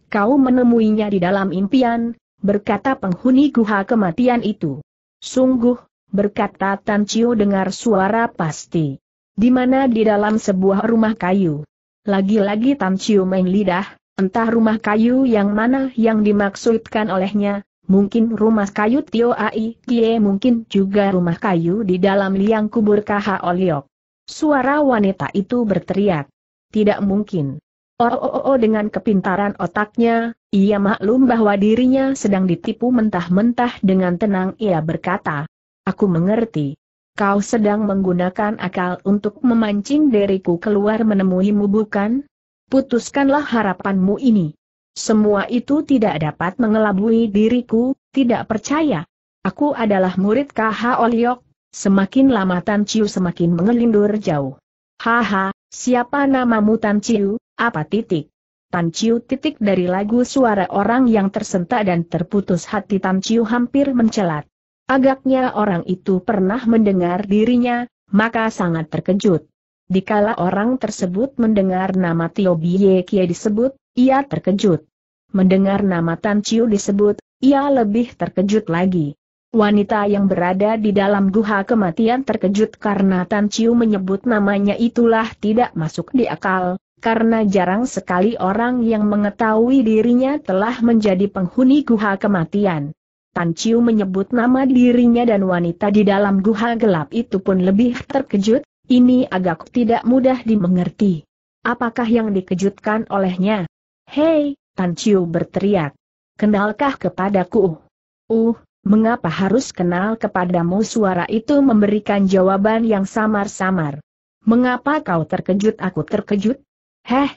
Kau menemuinya di dalam impian, berkata penghuni guha kematian itu. Sungguh, berkata Tan Chiu dengar suara pasti. Di mana di dalam sebuah rumah kayu. Lagi-lagi Tan Chiu main lidah, entah rumah kayu yang mana yang dimaksudkan olehnya, mungkin rumah kayu Tio Ai Kie mungkin juga rumah kayu di dalam liang kubur Kaha Oliok. Suara wanita itu berteriak. Tidak mungkin. Oh, oh, oh, oh dengan kepintaran otaknya, ia maklum bahwa dirinya sedang ditipu mentah-mentah dengan tenang ia berkata. Aku mengerti. Kau sedang menggunakan akal untuk memancing diriku keluar menemuimu bukan? Putuskanlah harapanmu ini. Semua itu tidak dapat mengelabui diriku, tidak percaya. Aku adalah murid KH Oliok, semakin lama Tan Chiu semakin mengelindur jauh. Haha, siapa namamu Tan Chiu? Apa titik? Tan Chiu titik dari lagu suara orang yang tersentak dan terputus hati Tan Chiu hampir mencelat. Agaknya orang itu pernah mendengar dirinya, maka sangat terkejut. Dikala orang tersebut mendengar nama Tio Bie Kie disebut, ia terkejut. Mendengar nama Tan Chiu disebut, ia lebih terkejut lagi. Wanita yang berada di dalam guha kematian terkejut karena Tan Chiu menyebut namanya itulah tidak masuk di akal, karena jarang sekali orang yang mengetahui dirinya telah menjadi penghuni guha kematian. Tan Chiu menyebut nama dirinya dan wanita di dalam guha gelap itu pun lebih terkejut, ini agak tidak mudah dimengerti. Apakah yang dikejutkan olehnya? Hei, Tan Chiu berteriak. Kenalkah kepadaku? Uh, mengapa harus kenal kepadamu suara itu memberikan jawaban yang samar-samar. Mengapa kau terkejut aku terkejut? Heh,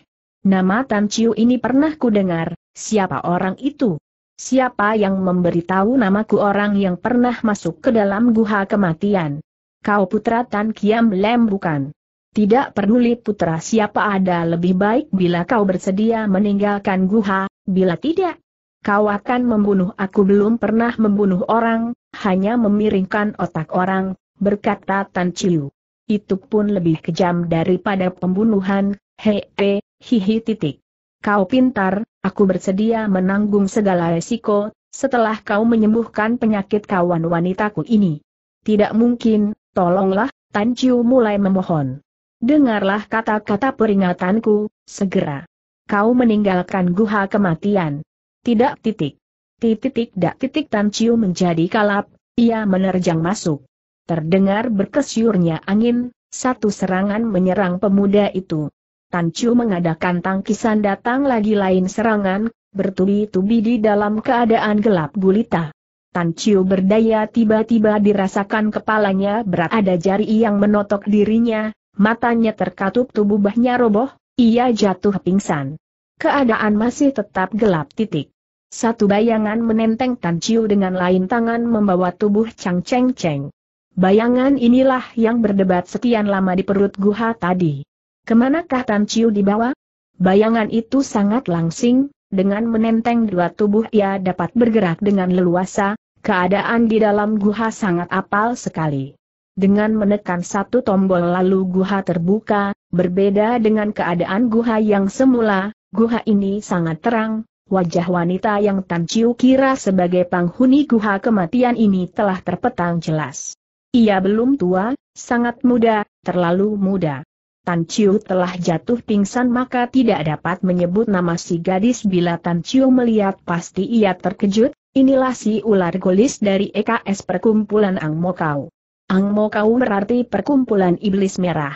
nama Tan Chiu ini pernah ku dengar, siapa orang itu? Siapa yang memberitahu namaku orang yang pernah masuk ke dalam guha kematian? Kau putra Tan Kiam Lem bukan? Tidak peduli putra siapa ada lebih baik bila kau bersedia meninggalkan guha, bila tidak. Kau akan membunuh aku belum pernah membunuh orang, hanya memiringkan otak orang, berkata Tan Chiu. Itu pun lebih kejam daripada pembunuhan, Hehe, hihi titik. Kau pintar, aku bersedia menanggung segala resiko, setelah kau menyembuhkan penyakit kawan wanitaku ini. Tidak mungkin, tolonglah, Tan Chiu mulai memohon. Dengarlah kata-kata peringatanku, segera. Kau meninggalkan guha kematian. Tidak titik. Titik dak titik Tan Chiu menjadi kalap, ia menerjang masuk. Terdengar berkesyurnya angin, satu serangan menyerang pemuda itu. Tan Chu mengadakan tangkisan datang lagi lain serangan, bertubi-tubi di dalam keadaan gelap gulita. Tan Chu berdaya tiba-tiba dirasakan kepalanya berat ada jari yang menotok dirinya, matanya terkatup tubuhnya roboh, ia jatuh pingsan. Keadaan masih tetap gelap titik. Satu bayangan menenteng Tan Chiu dengan lain tangan membawa tubuh Chang Cheng Cheng. Bayangan inilah yang berdebat sekian lama di perut guha tadi. Kemanakah Tan Chiu dibawa? Bayangan itu sangat langsing, dengan menenteng dua tubuh ia dapat bergerak dengan leluasa, keadaan di dalam guha sangat apal sekali. Dengan menekan satu tombol lalu guha terbuka, berbeda dengan keadaan guha yang semula, guha ini sangat terang, Wajah wanita yang Tan Chiu kira sebagai penghuni guha kematian ini telah terpetang jelas. Ia belum tua, sangat muda, terlalu muda. Tan Chiu telah jatuh pingsan maka tidak dapat menyebut nama si gadis bila Tan Chiu melihat pasti ia terkejut, inilah si ular golis dari EKS perkumpulan Ang Mokau. Ang Mokau berarti perkumpulan iblis merah.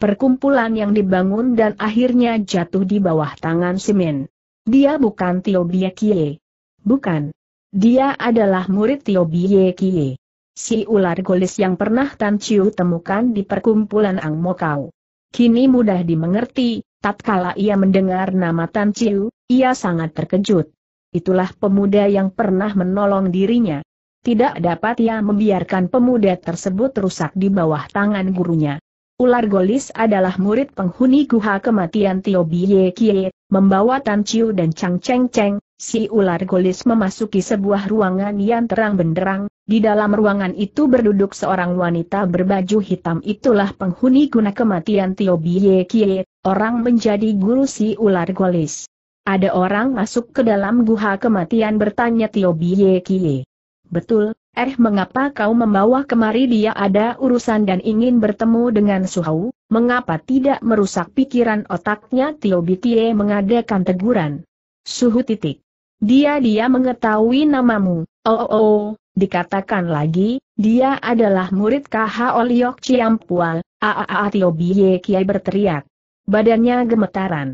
Perkumpulan yang dibangun dan akhirnya jatuh di bawah tangan Simen. Dia bukan Tio Bie Kie. Bukan. Dia adalah murid Tio Bie Kie. Si ular golis yang pernah Tan Chiu temukan di perkumpulan Ang Mokau kini mudah dimengerti, tatkala ia mendengar nama Tan Chiu, ia sangat terkejut. Itulah pemuda yang pernah menolong dirinya. Tidak dapat ia membiarkan pemuda tersebut rusak di bawah tangan gurunya. Ular Golis adalah murid penghuni Guha Kematian Tio Biye Kie, membawa Tan Chiu dan Chang Cheng Cheng, Si ular golis memasuki sebuah ruangan yang terang benderang, di dalam ruangan itu berduduk seorang wanita berbaju hitam itulah penghuni guna kematian Tio Bie Kie, orang menjadi guru si ular golis. Ada orang masuk ke dalam guha kematian bertanya Tio Bie Kie. Betul, eh mengapa kau membawa kemari dia ada urusan dan ingin bertemu dengan Suhau, mengapa tidak merusak pikiran otaknya Tio Kie mengadakan teguran. Suhu titik. Dia-dia mengetahui namamu. Oh, oh, oh, dikatakan lagi, dia adalah murid KH Oliok Ciampual. Aaa Tio Biye Kiai berteriak. Badannya gemetaran.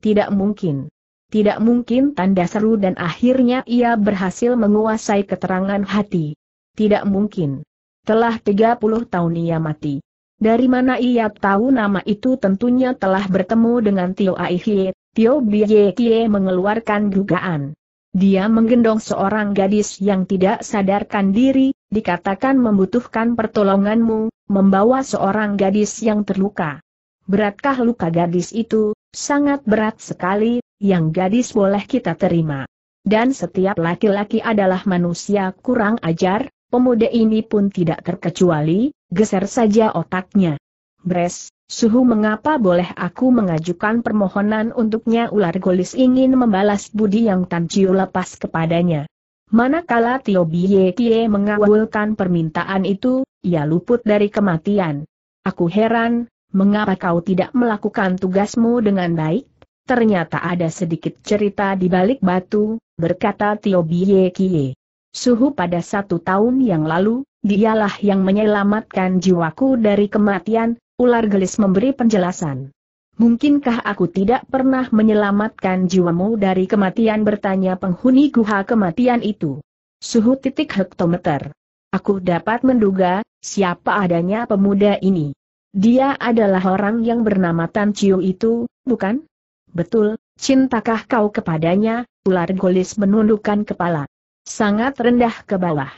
Tidak mungkin. Tidak mungkin tanda seru dan akhirnya ia berhasil menguasai keterangan hati. Tidak mungkin. Telah 30 tahun ia mati. Dari mana ia tahu nama itu tentunya telah bertemu dengan Tio Aihie, Tio Biye Kie mengeluarkan dugaan. Dia menggendong seorang gadis yang tidak sadarkan diri, dikatakan membutuhkan pertolonganmu, membawa seorang gadis yang terluka. Beratkah luka gadis itu? Sangat berat sekali, yang gadis boleh kita terima. Dan setiap laki-laki adalah manusia kurang ajar, pemuda ini pun tidak terkecuali, geser saja otaknya. Bres, Suhu mengapa boleh aku mengajukan permohonan untuknya ular golis ingin membalas budi yang Tan Chiu lepas kepadanya. Manakala Tio Biye Kie mengawulkan permintaan itu, ia luput dari kematian. Aku heran, mengapa kau tidak melakukan tugasmu dengan baik? Ternyata ada sedikit cerita di balik batu, berkata Tio Biye Kie. Suhu pada satu tahun yang lalu, dialah yang menyelamatkan jiwaku dari kematian, Ular gelis memberi penjelasan. Mungkinkah aku tidak pernah menyelamatkan jiwamu dari kematian bertanya penghuni guha kematian itu? Suhu titik hektometer. Aku dapat menduga, siapa adanya pemuda ini. Dia adalah orang yang bernama Tan Chiu itu, bukan? Betul, cintakah kau kepadanya? Ular golis menundukkan kepala. Sangat rendah ke bawah.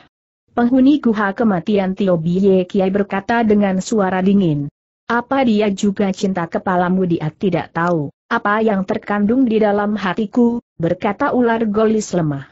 Penghuni guha kematian Tio Bie Kiai berkata dengan suara dingin. Apa dia juga cinta kepalamu dia tidak tahu, apa yang terkandung di dalam hatiku, berkata ular golis lemah.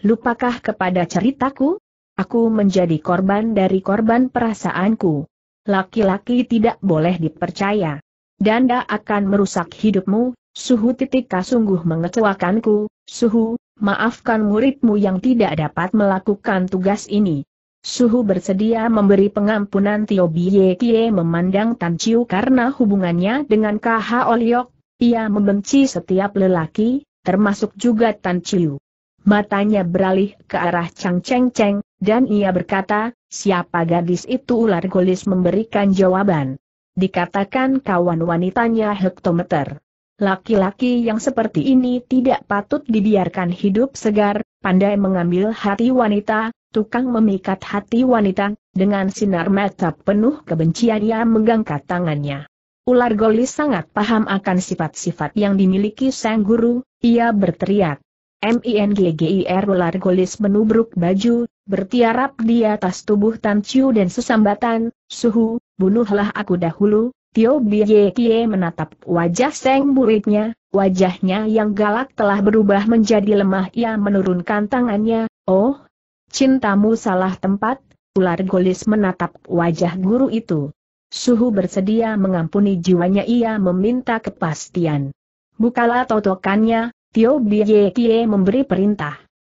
Lupakah kepada ceritaku? Aku menjadi korban dari korban perasaanku. Laki-laki tidak boleh dipercaya. Dan Danda akan merusak hidupmu, suhu titik sungguh mengecewakanku, suhu, maafkan muridmu yang tidak dapat melakukan tugas ini. Suhu bersedia memberi pengampunan Tio Bie Kie memandang Tan Chiu karena hubungannya dengan KH Oliok, ia membenci setiap lelaki, termasuk juga Tan Chiu. Matanya beralih ke arah Chang Cheng Cheng, dan ia berkata, siapa gadis itu ular golis memberikan jawaban. Dikatakan kawan wanitanya hektometer. Laki-laki yang seperti ini tidak patut dibiarkan hidup segar, pandai mengambil hati wanita, tukang memikat hati wanita, dengan sinar mata penuh kebencian ia mengangkat tangannya. Ular Golis sangat paham akan sifat-sifat yang dimiliki sang guru, ia berteriak. MINGGIR Ular Golis menubruk baju, bertiarap di atas tubuh Tan Chiu dan sesambatan, suhu, bunuhlah aku dahulu, Tio Biye Kie menatap wajah sang muridnya, wajahnya yang galak telah berubah menjadi lemah ia menurunkan tangannya, oh Cintamu salah tempat, ular golis menatap wajah guru itu. Suhu bersedia mengampuni jiwanya ia meminta kepastian. Bukalah totokannya, Tio Bie Kie memberi perintah.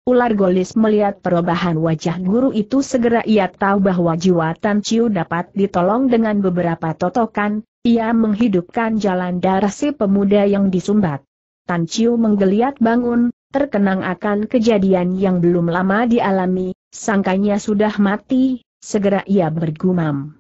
Ular golis melihat perubahan wajah guru itu segera ia tahu bahwa jiwa Tan Chiu dapat ditolong dengan beberapa totokan, ia menghidupkan jalan darah si pemuda yang disumbat. Tan Chiu menggeliat bangun, terkenang akan kejadian yang belum lama dialami, sangkanya sudah mati, segera ia bergumam.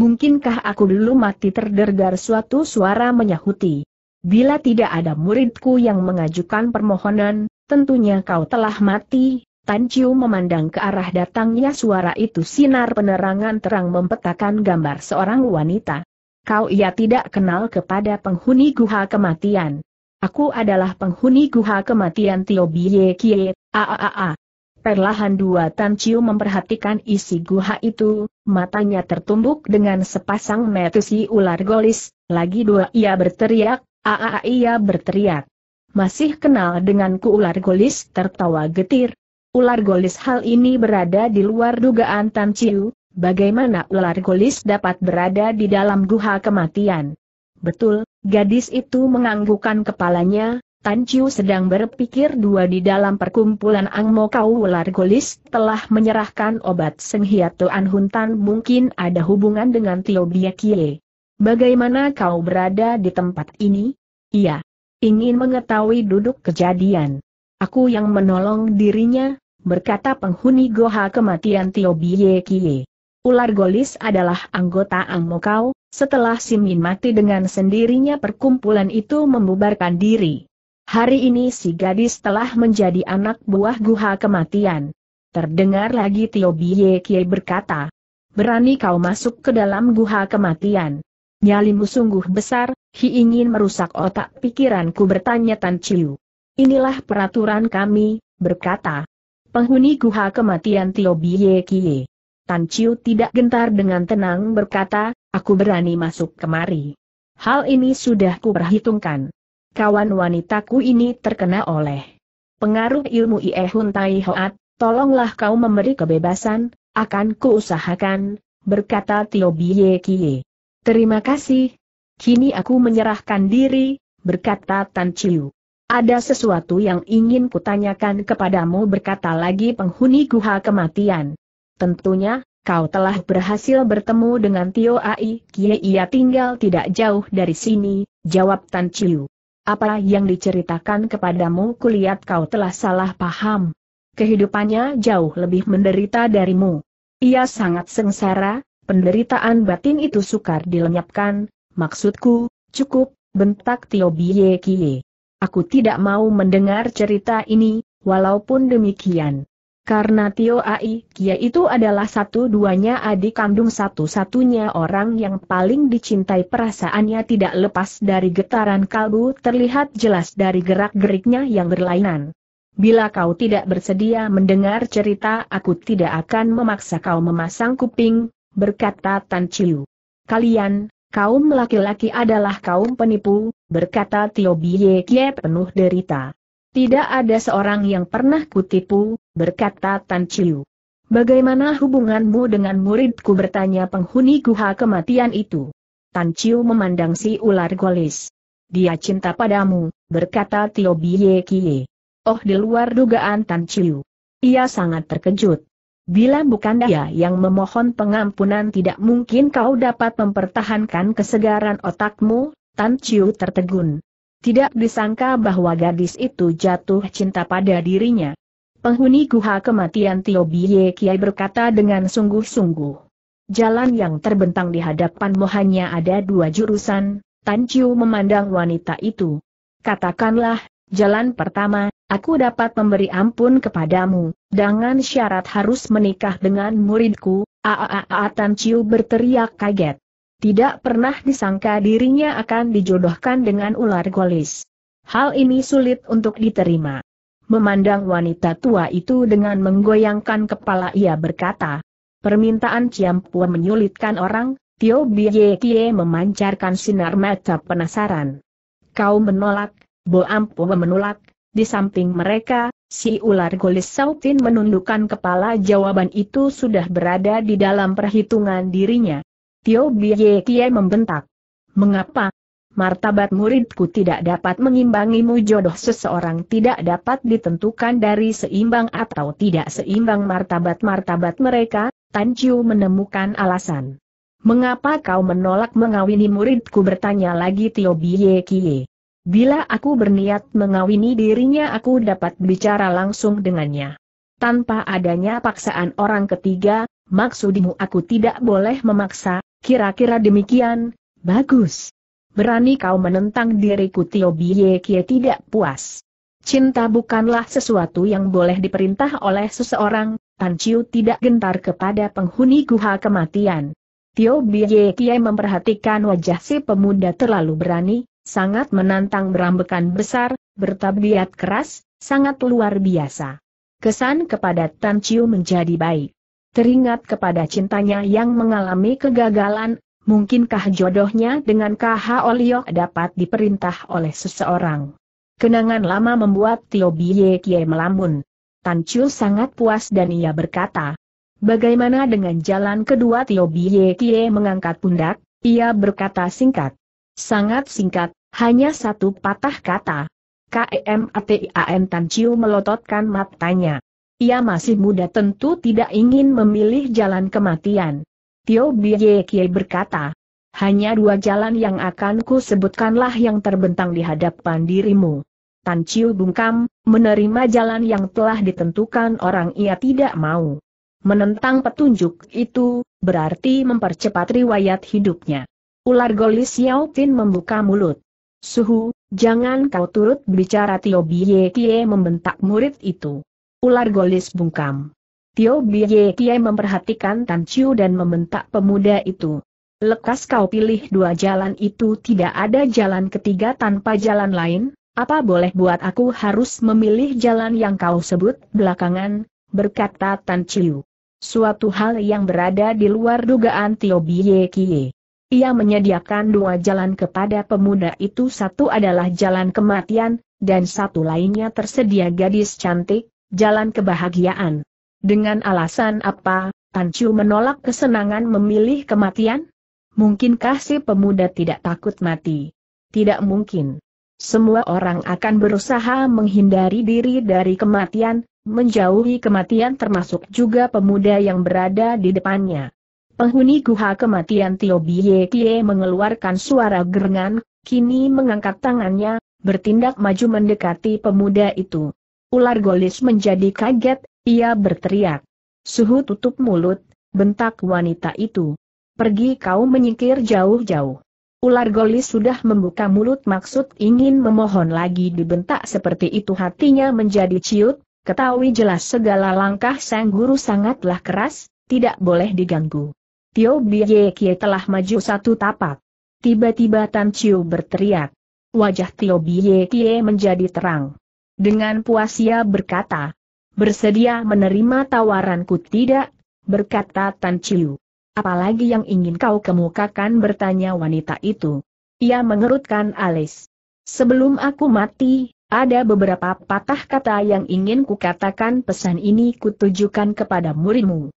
Mungkinkah aku dulu mati Terdergar suatu suara menyahuti. Bila tidak ada muridku yang mengajukan permohonan, tentunya kau telah mati, Tan Chiu memandang ke arah datangnya suara itu sinar penerangan terang mempetakan gambar seorang wanita. Kau ia tidak kenal kepada penghuni guha kematian. Aku adalah penghuni guha kematian Tio Bie Kie, aaa. Perlahan dua Tan Chiu memperhatikan isi guha itu, matanya tertumbuk dengan sepasang metusi ular golis, lagi dua ia berteriak, aaa ia berteriak. Masih kenal denganku ular golis tertawa getir. Ular golis hal ini berada di luar dugaan Tan Chiu, Bagaimana ular golis dapat berada di dalam guha kematian? Betul, Gadis itu menganggukkan kepalanya, Tan Chiu sedang berpikir dua di dalam perkumpulan Mo Kau Ular Golis telah menyerahkan obat Senghia Tuan Tan mungkin ada hubungan dengan Tio Kie. Bagaimana kau berada di tempat ini? Iya. Ingin mengetahui duduk kejadian. Aku yang menolong dirinya, berkata penghuni Goha kematian Tio Kie. Ular Golis adalah anggota Mo Kau, setelah Simin mati dengan sendirinya perkumpulan itu membubarkan diri. Hari ini si gadis telah menjadi anak buah guha kematian. Terdengar lagi Tio Bie Kie berkata, Berani kau masuk ke dalam guha kematian. Nyalimu sungguh besar, hi ingin merusak otak pikiranku bertanya Tan Chiu. Inilah peraturan kami, berkata. Penghuni guha kematian Tio Bie Kie. Tan Chiu tidak gentar dengan tenang berkata, Aku berani masuk kemari. Hal ini sudah kuperhitungkan. Kawan wanitaku ini terkena oleh pengaruh ilmu Ie Hun Tai Hoat, tolonglah kau memberi kebebasan, akan kuusahakan, berkata Tio Biye Kie. Terima kasih. Kini aku menyerahkan diri, berkata Tan Chiu. Ada sesuatu yang ingin kutanyakan kepadamu berkata lagi penghuni guha kematian. Tentunya, kau telah berhasil bertemu dengan Tio Ai, Kie ia tinggal tidak jauh dari sini, jawab Tan Chiu. Apa yang diceritakan kepadamu kulihat kau telah salah paham. Kehidupannya jauh lebih menderita darimu. Ia sangat sengsara, penderitaan batin itu sukar dilenyapkan, maksudku, cukup, bentak Tio Biye Kie. Aku tidak mau mendengar cerita ini, walaupun demikian. Karena Tio Ai, Kia itu adalah satu-duanya adik kandung satu-satunya orang yang paling dicintai perasaannya tidak lepas dari getaran kalbu terlihat jelas dari gerak-geriknya yang berlainan. Bila kau tidak bersedia mendengar cerita aku tidak akan memaksa kau memasang kuping, berkata Tan Chiu. Kalian, kaum laki-laki adalah kaum penipu, berkata Tio Biye Kie penuh derita. Tidak ada seorang yang pernah kutipu, berkata Tan Chiu. Bagaimana hubunganmu dengan muridku bertanya penghuni guha kematian itu? Tan Chiu memandang si ular golis. Dia cinta padamu, berkata Tio Biye Kie. Oh di luar dugaan Tan Chiu. Ia sangat terkejut. Bila bukan dia yang memohon pengampunan tidak mungkin kau dapat mempertahankan kesegaran otakmu, Tan Chiu tertegun. Tidak disangka bahwa gadis itu jatuh cinta pada dirinya. Penghuni guha kematian Tio Bie Kiai berkata dengan sungguh-sungguh. Jalan yang terbentang di hadapanmu hanya ada dua jurusan, Tan Chiu memandang wanita itu. Katakanlah, jalan pertama, aku dapat memberi ampun kepadamu, dengan syarat harus menikah dengan muridku, aaa Tan Chiu berteriak kaget. Tidak pernah disangka dirinya akan dijodohkan dengan ular golis. Hal ini sulit untuk diterima. Memandang wanita tua itu dengan menggoyangkan kepala ia berkata, Permintaan Ciampua menyulitkan orang, Tio Biye Kie memancarkan sinar mata penasaran. Kau menolak, Bo Ampua menolak, di samping mereka, si ular golis Sautin menundukkan kepala jawaban itu sudah berada di dalam perhitungan dirinya. Tio Bie Kie membentak. Mengapa? Martabat muridku tidak dapat mengimbangimu jodoh seseorang tidak dapat ditentukan dari seimbang atau tidak seimbang martabat-martabat mereka, Tan Chiu menemukan alasan. Mengapa kau menolak mengawini muridku bertanya lagi Tio Bie Kie. Bila aku berniat mengawini dirinya aku dapat bicara langsung dengannya. Tanpa adanya paksaan orang ketiga, maksudmu aku tidak boleh memaksa, Kira-kira demikian, bagus. Berani kau menentang diriku Tio Biye Kie tidak puas. Cinta bukanlah sesuatu yang boleh diperintah oleh seseorang, Tan Chiu tidak gentar kepada penghuni guha kematian. Tio Biye Kie memperhatikan wajah si pemuda terlalu berani, sangat menantang berambekan besar, bertabiat keras, sangat luar biasa. Kesan kepada Tan Chiu menjadi baik teringat kepada cintanya yang mengalami kegagalan, mungkinkah jodohnya dengan KH Olio dapat diperintah oleh seseorang. Kenangan lama membuat Tio Bie Kie melamun. Tan Chiu sangat puas dan ia berkata, Bagaimana dengan jalan kedua Tio Bie Kie mengangkat pundak, ia berkata singkat. Sangat singkat, hanya satu patah kata. KEMATIAN Tan Chiu melototkan matanya. Ia masih muda tentu tidak ingin memilih jalan kematian. Tio Bie Kie berkata, hanya dua jalan yang akan ku sebutkanlah yang terbentang di hadapan dirimu. Tan Chiu bungkam, menerima jalan yang telah ditentukan orang ia tidak mau. Menentang petunjuk itu, berarti mempercepat riwayat hidupnya. Ular golis Yao Tin membuka mulut. Suhu, jangan kau turut bicara Tio Bie Kie membentak murid itu. Ular golis bungkam. Tio Biye Kie memperhatikan Tan Chiu dan membentak pemuda itu. Lekas kau pilih dua jalan itu tidak ada jalan ketiga tanpa jalan lain, apa boleh buat aku harus memilih jalan yang kau sebut belakangan, berkata Tan Chiu. Suatu hal yang berada di luar dugaan Tio Biye Kie. Ia menyediakan dua jalan kepada pemuda itu satu adalah jalan kematian, dan satu lainnya tersedia gadis cantik, jalan kebahagiaan. Dengan alasan apa, Tancu menolak kesenangan memilih kematian? Mungkinkah si pemuda tidak takut mati? Tidak mungkin. Semua orang akan berusaha menghindari diri dari kematian, menjauhi kematian termasuk juga pemuda yang berada di depannya. Penghuni guha kematian Tio Bie Kie mengeluarkan suara gerengan, kini mengangkat tangannya, bertindak maju mendekati pemuda itu. Ular golis menjadi kaget, ia berteriak. Suhu tutup mulut, bentak wanita itu. Pergi kau menyingkir jauh-jauh. Ular golis sudah membuka mulut maksud ingin memohon lagi dibentak seperti itu hatinya menjadi ciut, ketahui jelas segala langkah sang guru sangatlah keras, tidak boleh diganggu. Tio Biye Kie telah maju satu tapak. Tiba-tiba Tan Chiu berteriak. Wajah Tio Biye Kie menjadi terang. Dengan puas ia berkata, bersedia menerima tawaranku tidak, berkata Tan Chiu. Apalagi yang ingin kau kemukakan bertanya wanita itu. Ia mengerutkan alis. Sebelum aku mati, ada beberapa patah kata yang ingin kukatakan pesan ini kutujukan kepada muridmu.